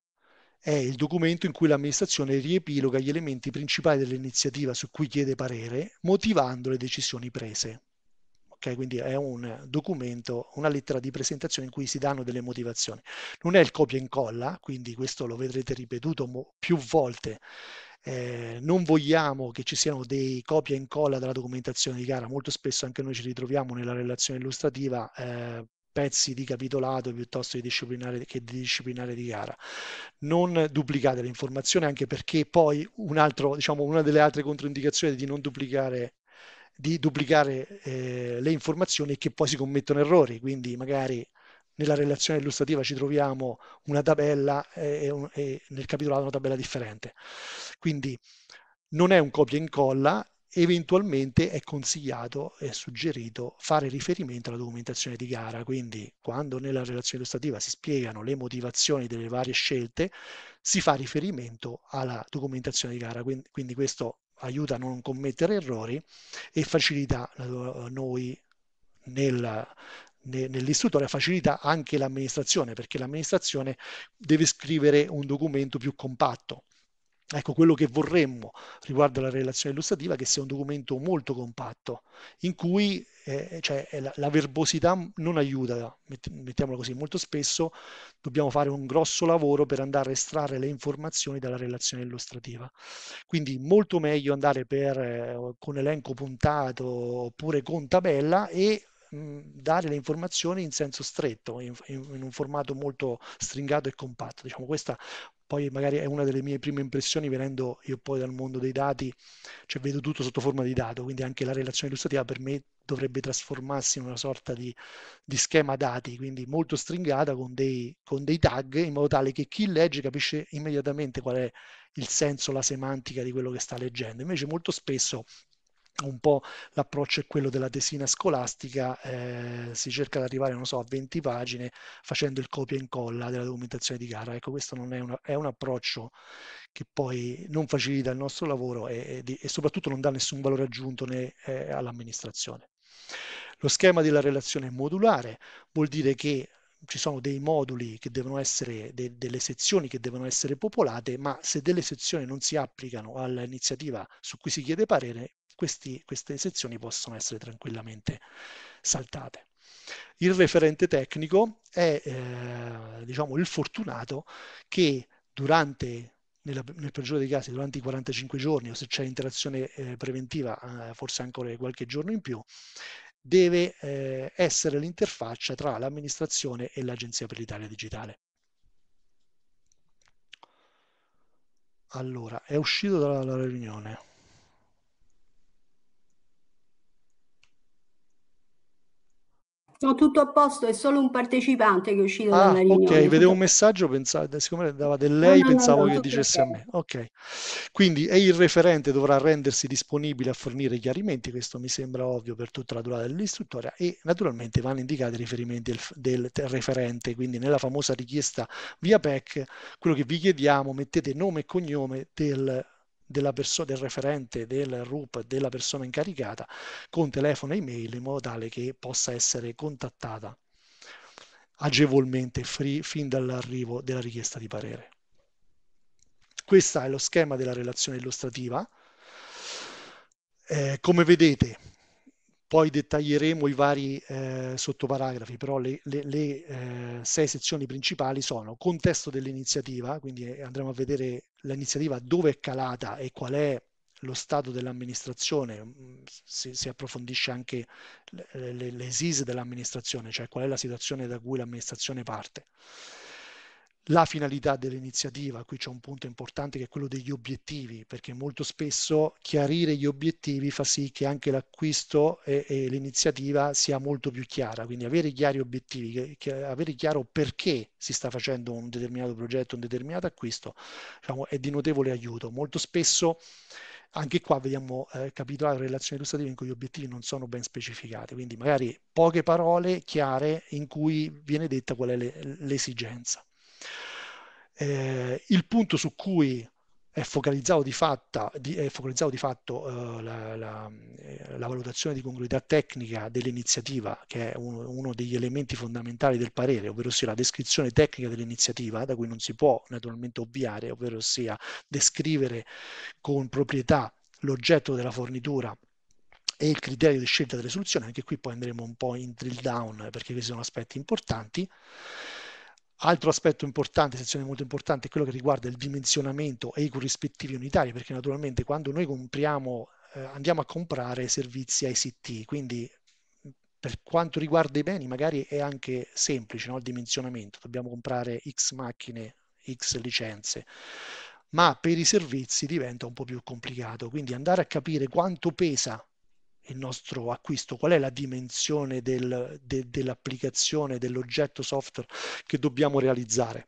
è il documento in cui l'amministrazione riepiloga gli elementi principali dell'iniziativa su cui chiede parere, motivando le decisioni prese. Okay? Quindi è un documento, una lettera di presentazione in cui si danno delle motivazioni. Non è il copia e incolla, quindi questo lo vedrete ripetuto più volte eh, non vogliamo che ci siano dei copia e incolla della documentazione di gara, molto spesso anche noi ci ritroviamo nella relazione illustrativa eh, pezzi di capitolato piuttosto che disciplinare, che di disciplinare di gara. Non duplicate le informazioni anche perché poi un altro, diciamo, una delle altre controindicazioni di non duplicare di duplicare eh, le informazioni e che poi si commettono errori, quindi magari nella relazione illustrativa ci troviamo una tabella eh, e, e nel capitolato una tabella differente. Quindi non è un copia e incolla, eventualmente è consigliato e suggerito fare riferimento alla documentazione di gara, quindi quando nella relazione illustrativa si spiegano le motivazioni delle varie scelte, si fa riferimento alla documentazione di gara, quindi, quindi questo aiuta a non commettere errori e facilita eh, noi nel, nell'istruttore facilita anche l'amministrazione perché l'amministrazione deve scrivere un documento più compatto Ecco quello che vorremmo riguardo alla relazione illustrativa, che sia un documento molto compatto, in cui eh, cioè, la, la, verbosità non aiuta, mettiamola così, molto spesso dobbiamo fare un grosso lavoro per andare a estrarre le informazioni dalla relazione illustrativa. Quindi molto meglio andare per, eh, con elenco puntato oppure con tabella e mm, dare le informazioni in senso stretto, in, in, un formato molto stringato e compatto. Diciamo, questa poi magari è una delle mie prime impressioni venendo io poi dal mondo dei dati, cioè vedo tutto sotto forma di dato, quindi anche la relazione illustrativa per me dovrebbe trasformarsi in una sorta di, di schema dati, quindi molto stringata con dei, con dei, tag in modo tale che chi legge capisce immediatamente qual è il senso, la semantica di quello che sta leggendo. Invece molto spesso un po' l'approccio è quello della tesina scolastica, eh, si cerca di arrivare, non so, a 20 pagine facendo il copia e incolla della documentazione di gara. Ecco, questo non è, una, è un approccio che poi non facilita il nostro lavoro e, e, e soprattutto non dà nessun valore aggiunto né, eh, all'amministrazione. Lo schema della relazione modulare vuol dire che ci sono dei moduli che devono essere, de, delle sezioni che devono essere popolate, ma se delle sezioni non si applicano all'iniziativa su cui si chiede parere, questi, queste sezioni possono essere tranquillamente saltate. Il referente tecnico è eh, diciamo, il fortunato che durante nella, nel peggiore dei casi durante i 45 giorni o se c'è interazione eh, preventiva eh, forse ancora qualche giorno in più, deve eh, essere l'interfaccia tra l'amministrazione e l'Agenzia per l'Italia Digitale. Allora, è uscito dalla, dalla riunione. No, tutto a posto, è solo un partecipante che è uscito ah, dalla riunione. Ok, vedevo un messaggio, pensavo, siccome andava del lei, no, no, pensavo no, che dicesse okay. a me. Ok, quindi e il referente dovrà rendersi disponibile a fornire chiarimenti, questo mi sembra ovvio per tutta la durata dell'istruttoria, e naturalmente vanno indicati i riferimenti del, del, referente, quindi nella famosa richiesta via PEC, quello che vi chiediamo, mettete nome e cognome del referente della perso- del referente, del RUP, della persona incaricata con telefono e email in modo tale che possa essere contattata agevolmente free, fin dall'arrivo della richiesta di parere. Questo è lo schema della relazione illustrativa. Eh, come vedete, poi dettaglieremo i vari eh, sottoparagrafi, però le, le, le eh, sei sezioni principali sono contesto dell'iniziativa, quindi eh, andremo a vedere l'iniziativa dove è calata e qual è lo stato dell'amministrazione, si, mm, si approfondisce anche le, le, le SIS dell'amministrazione, cioè qual è la situazione da cui l'amministrazione parte la finalità dell'iniziativa, qui c'è un punto importante che è quello degli obiettivi, perché molto spesso chiarire gli obiettivi fa sì che anche l'acquisto e, e l'iniziativa sia molto più chiara, quindi avere chiari obiettivi, che, che, avere chiaro perché si sta facendo un determinato progetto, un determinato acquisto, diciamo, è di notevole aiuto. Molto spesso anche qua vediamo eh, capitolare relazioni illustrative in cui gli obiettivi non sono ben specificati, quindi magari poche parole chiare in cui viene detta qual è l'esigenza. Eh, il punto su cui è focalizzato di, fatta, di, è focalizzato di fatto eh, la, la, eh, la, valutazione di congruità tecnica dell'iniziativa, che è uno, uno degli elementi fondamentali del parere, ovvero la descrizione tecnica dell'iniziativa, da cui non si può naturalmente ovviare, ovvero descrivere con proprietà l'oggetto della fornitura e il criterio di scelta delle soluzioni, anche qui poi andremo un po' in drill down perché questi sono aspetti importanti. Altro aspetto importante, sezione molto importante, è quello che riguarda il dimensionamento e i corrispettivi unitari, perché naturalmente quando noi compriamo, eh, andiamo a comprare servizi ICT, quindi per quanto riguarda i beni magari è anche semplice no? il dimensionamento, dobbiamo comprare X macchine, X licenze, ma per i servizi diventa un po' più complicato, quindi andare a capire quanto pesa il nostro acquisto, qual è la dimensione del, de, dell'applicazione, dell'oggetto software che dobbiamo realizzare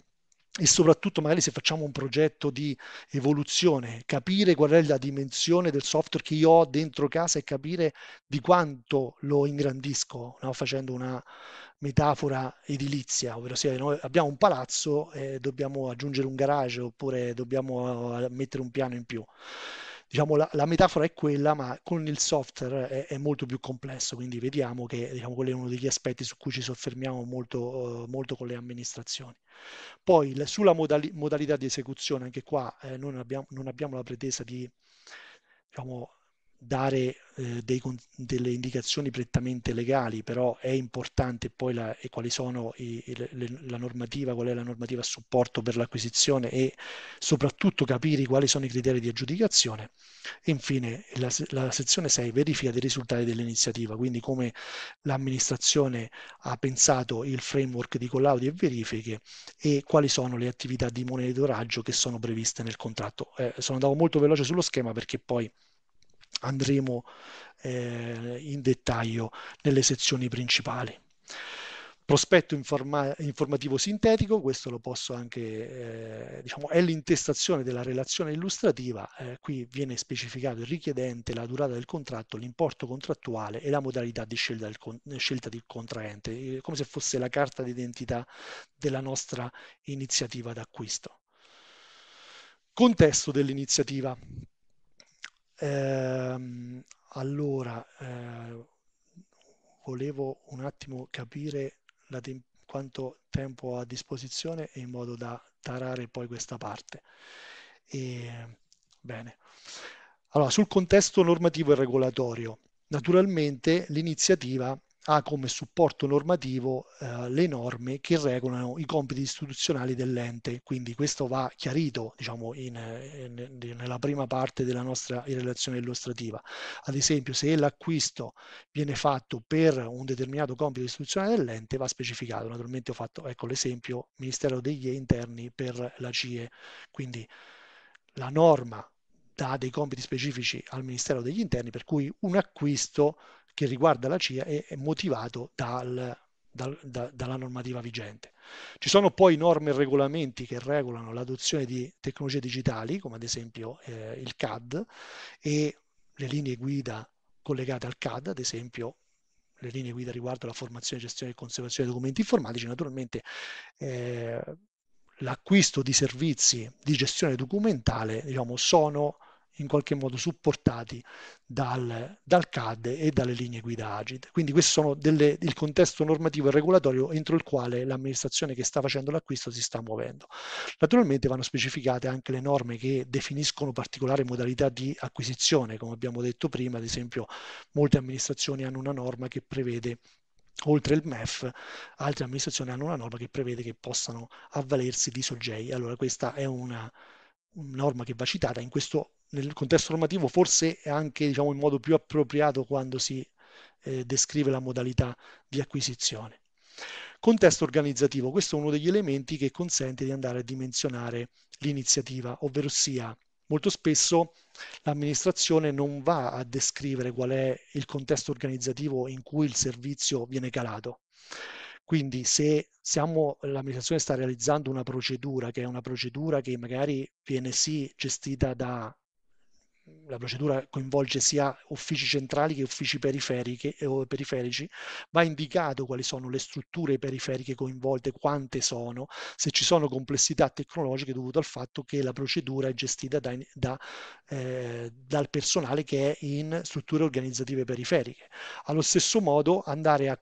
e soprattutto magari se facciamo un progetto di evoluzione, capire qual è la dimensione del software che io ho dentro casa e capire di quanto lo ingrandisco, no? facendo una metafora edilizia, ovvero sia, noi abbiamo un palazzo e dobbiamo aggiungere un garage oppure dobbiamo eh, mettere un piano in più diciamo, la, la, metafora è quella, ma con il software è, è molto più complesso, quindi vediamo che diciamo, quello è uno degli aspetti su cui ci soffermiamo molto, eh, molto con le amministrazioni. Poi le, sulla modali, modalità di esecuzione, anche qua eh, non, abbiamo, non abbiamo la pretesa di diciamo, dare eh, dei, delle indicazioni prettamente legali, però è importante poi la, quali sono i, le, la normativa, qual è la normativa a supporto per l'acquisizione e soprattutto capire quali sono i criteri di aggiudicazione. E infine la, la sezione 6 verifica dei risultati dell'iniziativa, quindi come l'amministrazione ha pensato il framework di collaudi e verifiche e quali sono le attività di monitoraggio che sono previste nel contratto. Eh, sono andato molto veloce sullo schema perché poi andremo eh, in dettaglio nelle sezioni principali. Prospetto informa informativo sintetico, questo lo posso anche, eh, diciamo, è l'intestazione della relazione illustrativa, eh, qui viene specificato il richiedente, la durata del contratto, l'importo contrattuale e la modalità di scelta del, con scelta del contraente, eh, come se fosse la carta d'identità della nostra iniziativa d'acquisto. Contesto dell'iniziativa. Eh, allora, eh, volevo un attimo capire te quanto tempo ho a disposizione in modo da tarare poi questa parte. E, bene. Allora, sul contesto normativo e regolatorio, naturalmente l'iniziativa ha come supporto normativo eh, le norme che regolano i compiti istituzionali dell'ente, quindi questo va chiarito diciamo, in, in, nella prima parte della nostra relazione illustrativa. Ad esempio se l'acquisto viene fatto per un determinato compito istituzionale dell'ente va specificato, naturalmente ho fatto ecco, l'esempio Ministero degli Interni per la CIE, quindi la norma dà dei compiti specifici al Ministero degli Interni, per cui un acquisto che riguarda la CIA è, è motivato dal, dal, da, dalla normativa vigente. Ci sono poi norme e regolamenti che regolano l'adozione di tecnologie digitali, come ad esempio eh, il CAD, e le linee guida collegate al CAD, ad esempio le linee guida riguardo alla formazione, gestione e conservazione dei documenti informatici, naturalmente eh, l'acquisto di servizi di gestione documentale diciamo, sono in qualche modo supportati dal, dal CAD e dalle linee guida AGID. Quindi questo sono delle, il contesto normativo e regolatorio entro il quale l'amministrazione che sta facendo l'acquisto si sta muovendo. Naturalmente vanno specificate anche le norme che definiscono particolari modalità di acquisizione, come abbiamo detto prima, ad esempio molte amministrazioni hanno una norma che prevede oltre il MEF, altre amministrazioni hanno una norma che prevede che possano avvalersi di SOGEI. Allora questa è una norma che va citata in questo nel contesto normativo forse è anche diciamo, il modo più appropriato quando si eh, descrive la modalità di acquisizione. Contesto organizzativo, questo è uno degli elementi che consente di andare a dimensionare l'iniziativa, ovvero sia molto spesso l'amministrazione non va a descrivere qual è il contesto organizzativo in cui il servizio viene calato. Quindi se siamo, l'amministrazione sta realizzando una procedura, che è una procedura che magari viene sì gestita da la procedura coinvolge sia uffici centrali che uffici eh, periferici, va indicato quali sono le strutture periferiche coinvolte, quante sono, se ci sono complessità tecnologiche dovute al fatto che la procedura è gestita da, da, eh, dal personale che è in strutture organizzative periferiche. Allo stesso modo andare a, a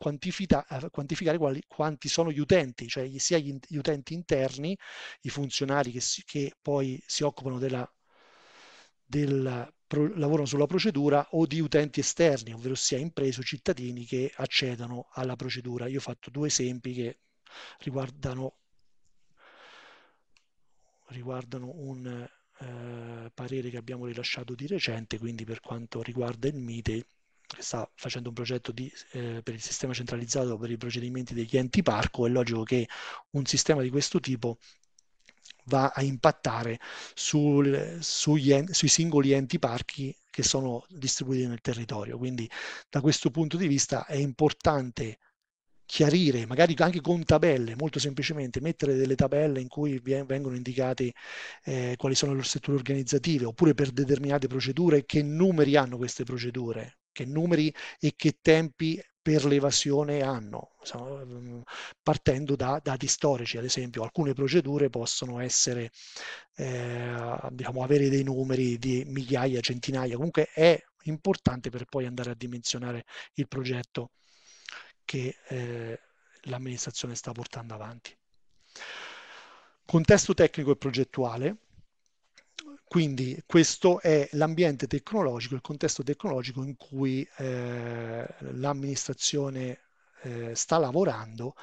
quantificare quali, quanti sono gli utenti, cioè sia gli, gli utenti interni, i funzionari che, si, che poi si occupano della del pro, lavorano sulla procedura o di utenti esterni, ovvero sia imprese o cittadini che accedono alla procedura. Io ho fatto due esempi che riguardano, riguardano un eh, parere che abbiamo rilasciato di recente, quindi per quanto riguarda il MITE che sta facendo un progetto di, eh, per il sistema centralizzato per i procedimenti degli enti parco, è logico che un sistema di questo tipo va a impattare sul, sugli, sui singoli enti parchi che sono distribuiti nel territorio. Quindi da questo punto di vista è importante chiarire, magari anche con tabelle, molto semplicemente mettere delle tabelle in cui vengono indicate eh, quali sono le strutture organizzative, oppure per determinate procedure che numeri hanno queste procedure, che numeri e che tempi per l'evasione hanno, ehm, partendo da dati storici, ad esempio alcune procedure possono essere, eh, diciamo, avere dei numeri di migliaia, centinaia, comunque è importante per poi andare a dimensionare il progetto che eh, l'amministrazione sta portando avanti. Contesto tecnico e progettuale, quindi questo è l'ambiente tecnologico, il contesto tecnologico in cui eh, l'amministrazione eh, sta lavorando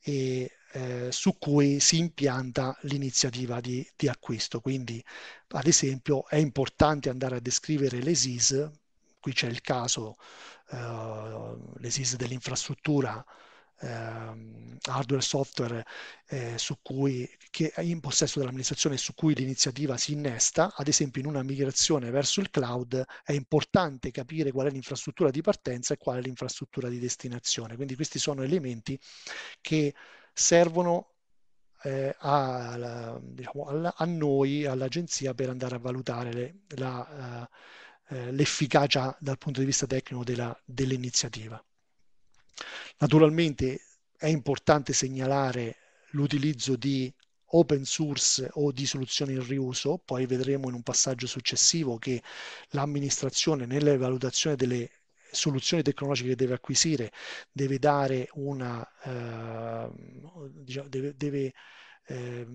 e eh, su cui si impianta l'iniziativa di, di, acquisto. Quindi, ad esempio, è importante andare a descrivere le SIS, qui c'è il caso, eh, le SIS dell'infrastruttura Ehm, hardware e software eh, su cui, che è in possesso dell'amministrazione su cui l'iniziativa si innesta, ad esempio in una migrazione verso il cloud, è importante capire qual è l'infrastruttura di partenza e qual è l'infrastruttura di destinazione. Quindi questi sono elementi che servono eh, a, diciamo, a, noi, all'agenzia, per andare a valutare le, la, eh, eh l'efficacia dal punto di vista tecnico della, dell'iniziativa. Naturalmente è importante segnalare l'utilizzo di open source o di soluzioni in riuso, poi vedremo in un passaggio successivo che l'amministrazione nella valutazione delle soluzioni tecnologiche che deve acquisire deve dare una eh, diciamo, deve, deve eh,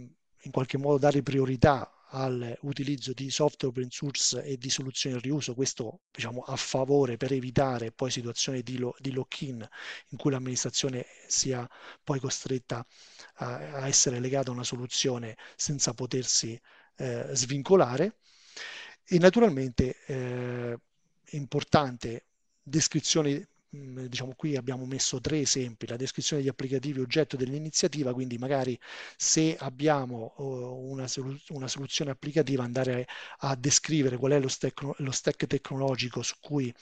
in qualche modo dare priorità all'utilizzo di software open source e di soluzioni di riuso, questo diciamo, a favore per evitare poi situazioni di, lo, di lock-in in cui l'amministrazione sia poi costretta a, a, essere legata a una soluzione senza potersi eh, svincolare. E naturalmente eh, importante descrizione Mm, eh, diciamo qui abbiamo messo tre esempi, la descrizione degli applicativi oggetto dell'iniziativa, quindi magari se abbiamo eh, una, una soluzione applicativa andare a descrivere qual è lo stack, lo stack tecnologico su cui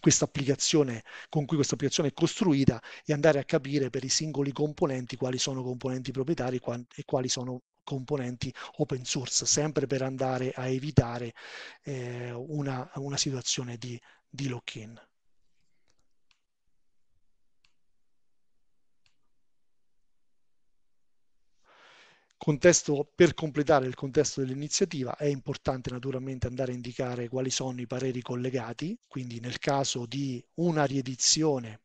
questa applicazione, con cui questa applicazione è costruita e andare a capire per i singoli componenti quali sono componenti proprietari e quali sono componenti open source, sempre per andare a evitare eh, una, una, situazione di, di lock-in. Contesto, per completare il contesto dell'iniziativa è importante naturalmente andare a indicare quali sono i pareri collegati, quindi nel caso di una riedizione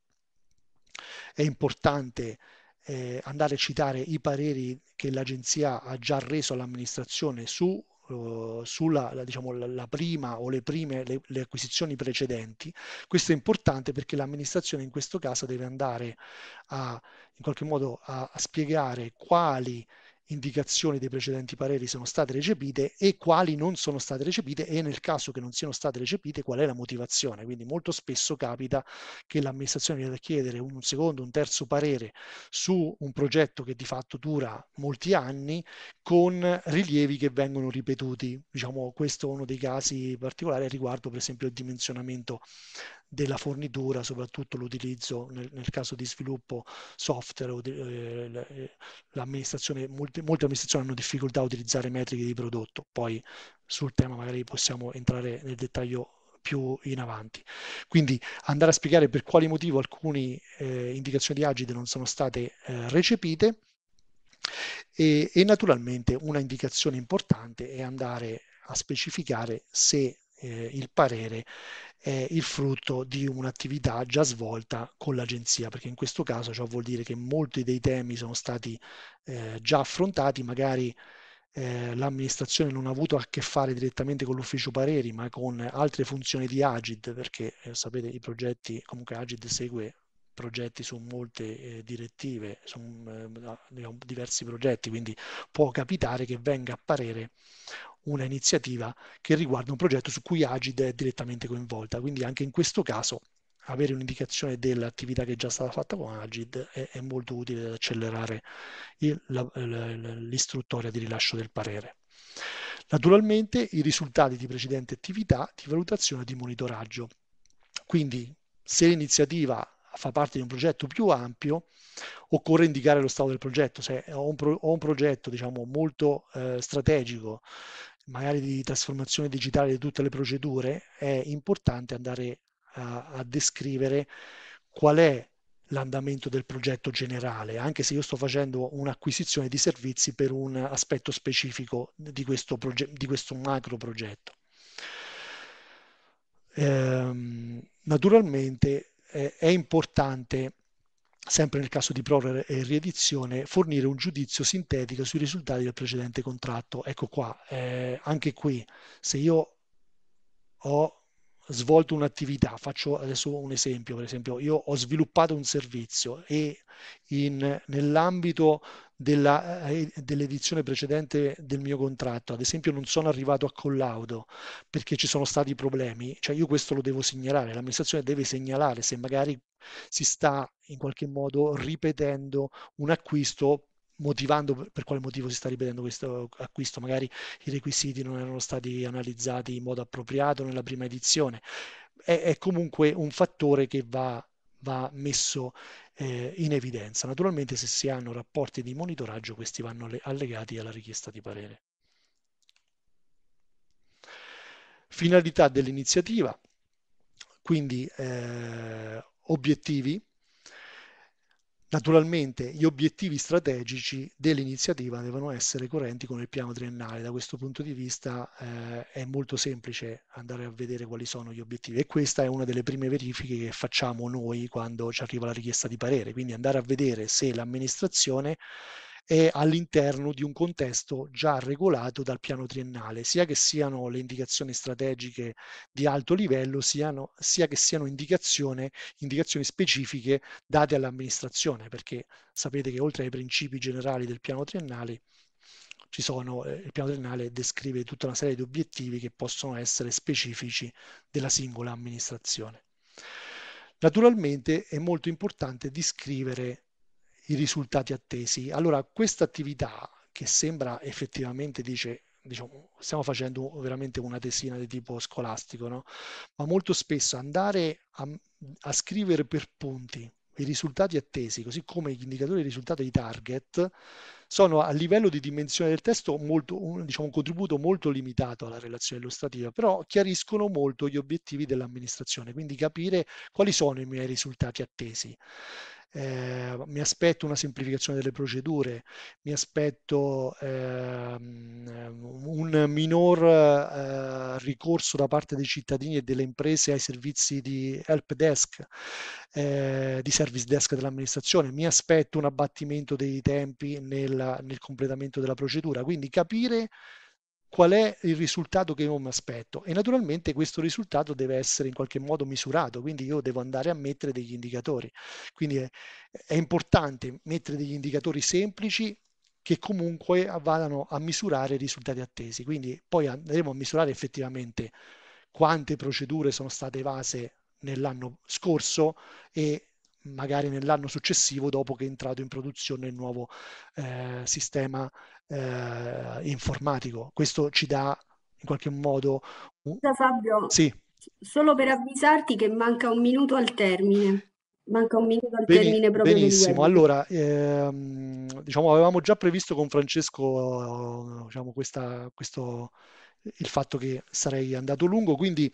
è importante eh, andare a citare i pareri che l'agenzia ha già reso all'amministrazione su eh, sulla la, diciamo, la, prima o le prime le, le, acquisizioni precedenti. Questo è importante perché l'amministrazione in questo caso deve andare a in qualche modo a, a spiegare quali indicazioni dei precedenti pareri sono state recepite e quali non sono state recepite e nel caso che non siano state recepite qual è la motivazione. Quindi molto spesso capita che l'amministrazione viene a chiedere un secondo, un terzo parere su un progetto che di fatto dura molti anni con rilievi che vengono ripetuti. Diciamo questo è uno dei casi particolari riguardo per esempio il dimensionamento della fornitura, soprattutto l'utilizzo nel, nel caso di sviluppo software, o di, eh, eh, l'amministrazione, molte, molte amministrazioni hanno difficoltà a utilizzare metriche di prodotto, poi sul tema magari possiamo entrare nel dettaglio più in avanti. Quindi andare a spiegare per quale motivo alcune eh, indicazioni di Agide non sono state eh, recepite e, e, naturalmente una indicazione importante è andare a specificare se eh, il parere è il frutto di un'attività già svolta con l'agenzia, perché in questo caso ciò vuol dire che molti dei temi sono stati eh, già affrontati, magari eh, l'amministrazione non ha avuto a che fare direttamente con l'ufficio pareri, ma con altre funzioni di Agid, perché eh, sapete i progetti, comunque Agid segue progetti su molte eh, direttive, su eh, diversi progetti, quindi può capitare che venga a parere una iniziativa che riguarda un progetto su cui Agide è direttamente coinvolta. Quindi anche in questo caso avere un'indicazione dell'attività che è già stata fatta con Agid è, è molto utile ad accelerare il, la, l'istruttoria di rilascio del parere. Naturalmente i risultati di precedente attività di valutazione e di monitoraggio. Quindi se l'iniziativa fa parte di un progetto più ampio, occorre indicare lo stato del progetto. Se ho un, pro, ho un progetto diciamo, molto eh, strategico, magari di trasformazione digitale di tutte le procedure, è importante andare a, a descrivere qual è l'andamento del progetto generale, anche se io sto facendo un'acquisizione di servizi per un aspetto specifico di questo, proge- di questo macro progetto. Ehm, naturalmente eh, è importante sempre nel caso di proroga e riedizione, fornire un giudizio sintetico sui risultati del precedente contratto. Ecco qua, eh, anche qui, se io ho svolto un'attività, faccio adesso un esempio, per esempio, io ho sviluppato un servizio e in, nell'ambito della, eh, eh, dell'edizione precedente del mio contratto, ad esempio non sono arrivato a collaudo perché ci sono stati problemi, cioè io questo lo devo segnalare, l'amministrazione deve segnalare se magari si sta in qualche modo ripetendo un acquisto motivando per quale motivo si sta ripetendo questo acquisto, magari i requisiti non erano stati analizzati in modo appropriato nella prima edizione, è, è comunque un fattore che va va messo eh, in evidenza. Naturalmente se si hanno rapporti di monitoraggio questi vanno allegati alla richiesta di parere. Finalità dell'iniziativa, quindi eh, obiettivi, Naturalmente gli obiettivi strategici dell'iniziativa devono essere coerenti con il piano triennale, da questo punto di vista eh, è molto semplice andare a vedere quali sono gli obiettivi e questa è una delle prime verifiche che facciamo noi quando ci arriva la richiesta di parere, quindi andare a vedere se l'amministrazione è all'interno di un contesto già regolato dal piano triennale, sia che siano le indicazioni strategiche di alto livello, siano, sia che siano indicazioni specifiche date all'amministrazione, perché sapete che oltre ai principi generali del piano triennale, sono, eh, il piano triennale descrive tutta una serie di obiettivi che possono essere specifici della singola amministrazione. Naturalmente è molto importante descrivere i risultati attesi. Allora, questa attività che sembra effettivamente, dice, diciamo, stiamo facendo veramente una tesina di tipo scolastico, no? ma molto spesso andare a, a scrivere per punti i risultati attesi, così come gli indicatori di risultato e target, sono a livello di dimensione del testo molto, un, diciamo, un contributo molto limitato alla relazione illustrativa, però chiariscono molto gli obiettivi dell'amministrazione, quindi capire quali sono i miei risultati attesi eh, mi aspetto una semplificazione delle procedure, mi aspetto eh, un minor eh, ricorso da parte dei cittadini e delle imprese ai servizi di help desk, eh, di service desk dell'amministrazione, mi aspetto un abbattimento dei tempi nel, nel completamento della procedura, quindi capire qual è il risultato che io mi aspetto e naturalmente questo risultato deve essere in qualche modo misurato, quindi io devo andare a mettere degli indicatori. Quindi è, è importante mettere degli indicatori semplici che comunque vadano a misurare i risultati attesi. Quindi poi andremo a misurare effettivamente quante procedure sono state evase nell'anno scorso e magari nell'anno successivo dopo che è entrato in produzione il nuovo eh, sistema eh, informatico. Questo ci dà in qualche modo... Fabio, sì. solo per avvisarti che manca un minuto al termine. Manca un minuto al Beni, termine proprio. Benissimo, allora ehm, diciamo, avevamo già previsto con Francesco diciamo, questa, questo, il fatto che sarei andato lungo, quindi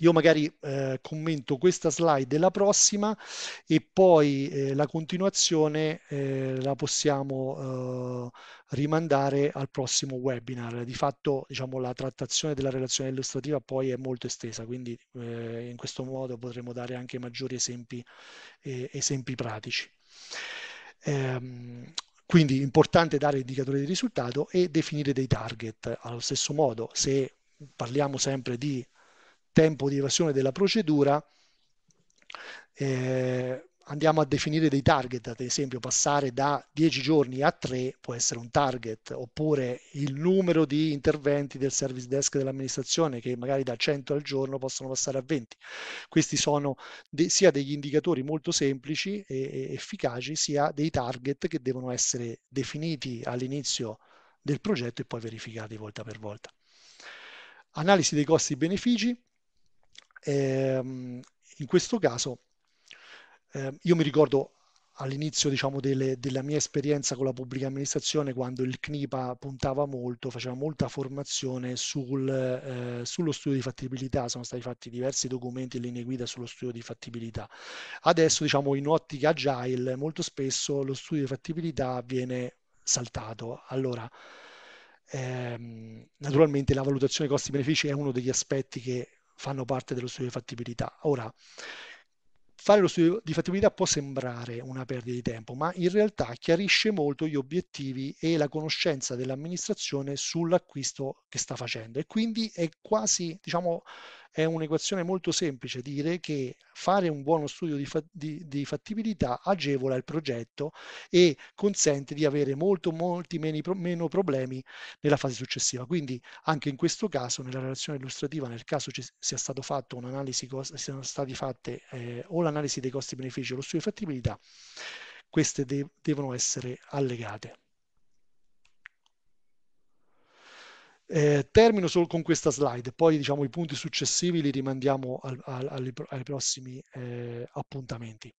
io magari eh, commento questa slide e la prossima e poi eh, la continuazione eh, la possiamo eh, rimandare al prossimo webinar. Di fatto diciamo, la trattazione della relazione illustrativa poi è molto estesa, quindi eh, in questo modo potremo dare anche maggiori esempi, eh, esempi pratici. Ehm, quindi importante dare indicatori di risultato e definire dei target. Allo stesso modo, se parliamo sempre di tempo di evasione della procedura, eh, andiamo a definire dei target, ad esempio passare da 10 giorni a 3 può essere un target, oppure il numero di interventi del service desk dell'amministrazione che magari da 100 al giorno possono passare a 20. Questi sono de- sia degli indicatori molto semplici e-, e efficaci, sia dei target che devono essere definiti all'inizio del progetto e poi verificati volta per volta. Analisi dei costi-benefici, eh, in questo caso eh, io mi ricordo all'inizio diciamo, delle, della mia esperienza con la pubblica amministrazione, quando il CNIPA puntava molto, faceva molta formazione sul, eh, sullo studio di fattibilità, sono stati fatti diversi documenti e linee guida sullo studio di fattibilità. Adesso, diciamo, in ottica agile, molto spesso lo studio di fattibilità viene saltato. Allora, ehm, naturalmente la valutazione costi-benefici è uno degli aspetti che fanno parte dello studio di fattibilità. Ora, fare lo studio di fattibilità può sembrare una perdita di tempo, ma in realtà chiarisce molto gli obiettivi e la conoscenza dell'amministrazione sull'acquisto che sta facendo e quindi è quasi, diciamo, è un'equazione molto semplice dire che fare un buono studio di, fa- di, di fattibilità agevola il progetto e consente di avere molto, molti meni, pro- meno problemi nella fase successiva. Quindi anche in questo caso, nella relazione illustrativa, nel caso ci sia stato fatto un'analisi, siano stati fatte eh, o l'analisi dei costi-benefici o lo studio di fattibilità, queste de- devono essere allegate. Eh, termino solo con questa slide, poi diciamo i punti successivi li rimandiamo al, al, al, ai prossimi eh, appuntamenti.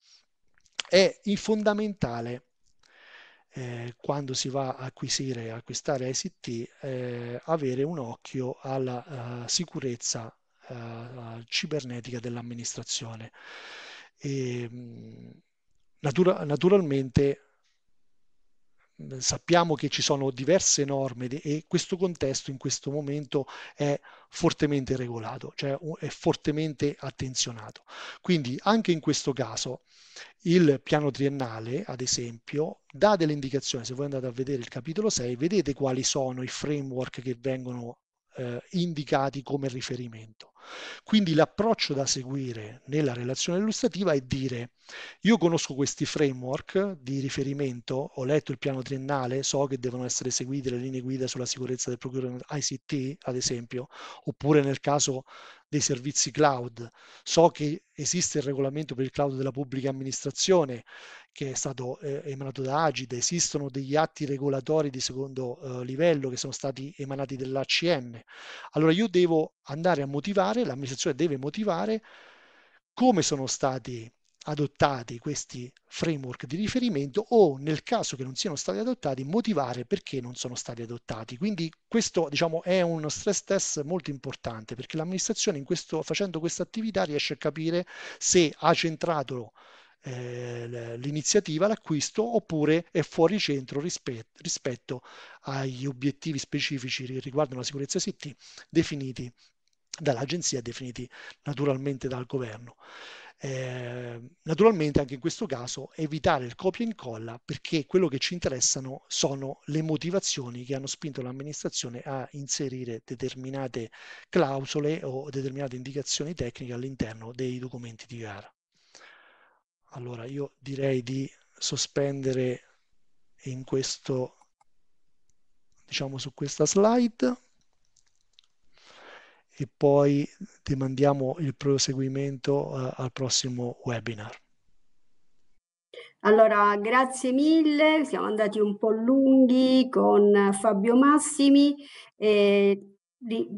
È fondamentale eh, quando si va a acquisire, e acquistare ICT, eh, avere un occhio alla uh, sicurezza uh, cibernetica dell'amministrazione. Ehm, natura, naturalmente Mhmm, sappiamo che ci sono diverse norme e questo contesto in questo momento è fortemente regolato, cioè è fortemente attenzionato. Quindi anche in questo caso il piano triennale, ad esempio, dà delle indicazioni, se voi andate a vedere il capitolo 6, vedete quali sono i framework che vengono eh, indicati come riferimento. Quindi l'approccio da seguire nella relazione illustrativa è dire io conosco questi framework di riferimento, ho letto il piano triennale, so che devono essere seguite le linee guida sulla sicurezza del procurement ICT, ad esempio, oppure nel caso dei servizi cloud. So che esiste il regolamento per il cloud della pubblica amministrazione che è stato eh, emanato da Agide, esistono degli atti regolatori di secondo eh, livello che sono stati emanati dall'ACM. Allora io devo andare a motivare, l'amministrazione deve motivare come sono stati adottati questi framework di riferimento o nel caso che non siano stati adottati motivare perché non sono stati adottati. Quindi questo diciamo, è uno stress test molto importante perché l'amministrazione questo, facendo questa attività riesce a capire se ha centrato eh, l'iniziativa, l'acquisto oppure è fuori centro rispetto, rispetto agli obiettivi specifici che riguardano la sicurezza ICT definiti dall'agenzia e definiti naturalmente dal governo. Eh, naturalmente anche in questo caso evitare il copia e incolla perché quello che ci interessano sono le motivazioni che hanno spinto l'amministrazione a inserire determinate clausole o determinate indicazioni tecniche all'interno dei documenti di gara. Allora io direi di sospendere in questo, diciamo su questa slide e poi demandiamo il proseguimento uh, al prossimo webinar. Allora, grazie mille, siamo andati un po' lunghi con Fabio Massimi. E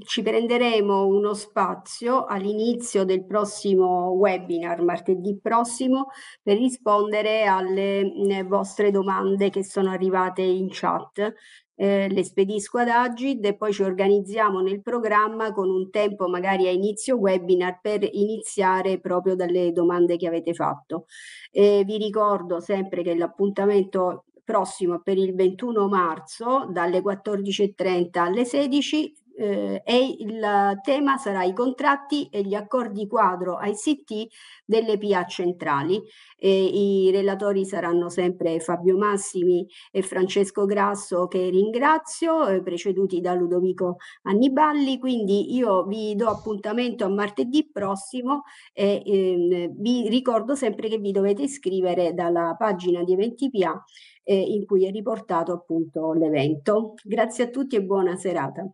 ci prenderemo uno spazio all'inizio del prossimo webinar, martedì prossimo, per rispondere alle mm, vostre domande che sono arrivate in chat eh, le spedisco ad Agid e poi ci organizziamo nel programma con un tempo magari a inizio webinar per iniziare proprio dalle domande che avete fatto. Eh, vi ricordo sempre che l'appuntamento prossimo per il 21 marzo dalle 14.30 alle 16 eh, e il tema sarà i contratti e gli accordi quadro ICT delle PA centrali. E I relatori saranno sempre Fabio Massimi e Francesco Grasso che ringrazio, eh, preceduti da Ludovico Anniballi, quindi io vi do appuntamento a martedì prossimo e ehm, vi ricordo sempre che vi dovete iscrivere dalla pagina di Eventi PA eh, in cui è riportato appunto l'evento. Grazie a tutti e buona serata.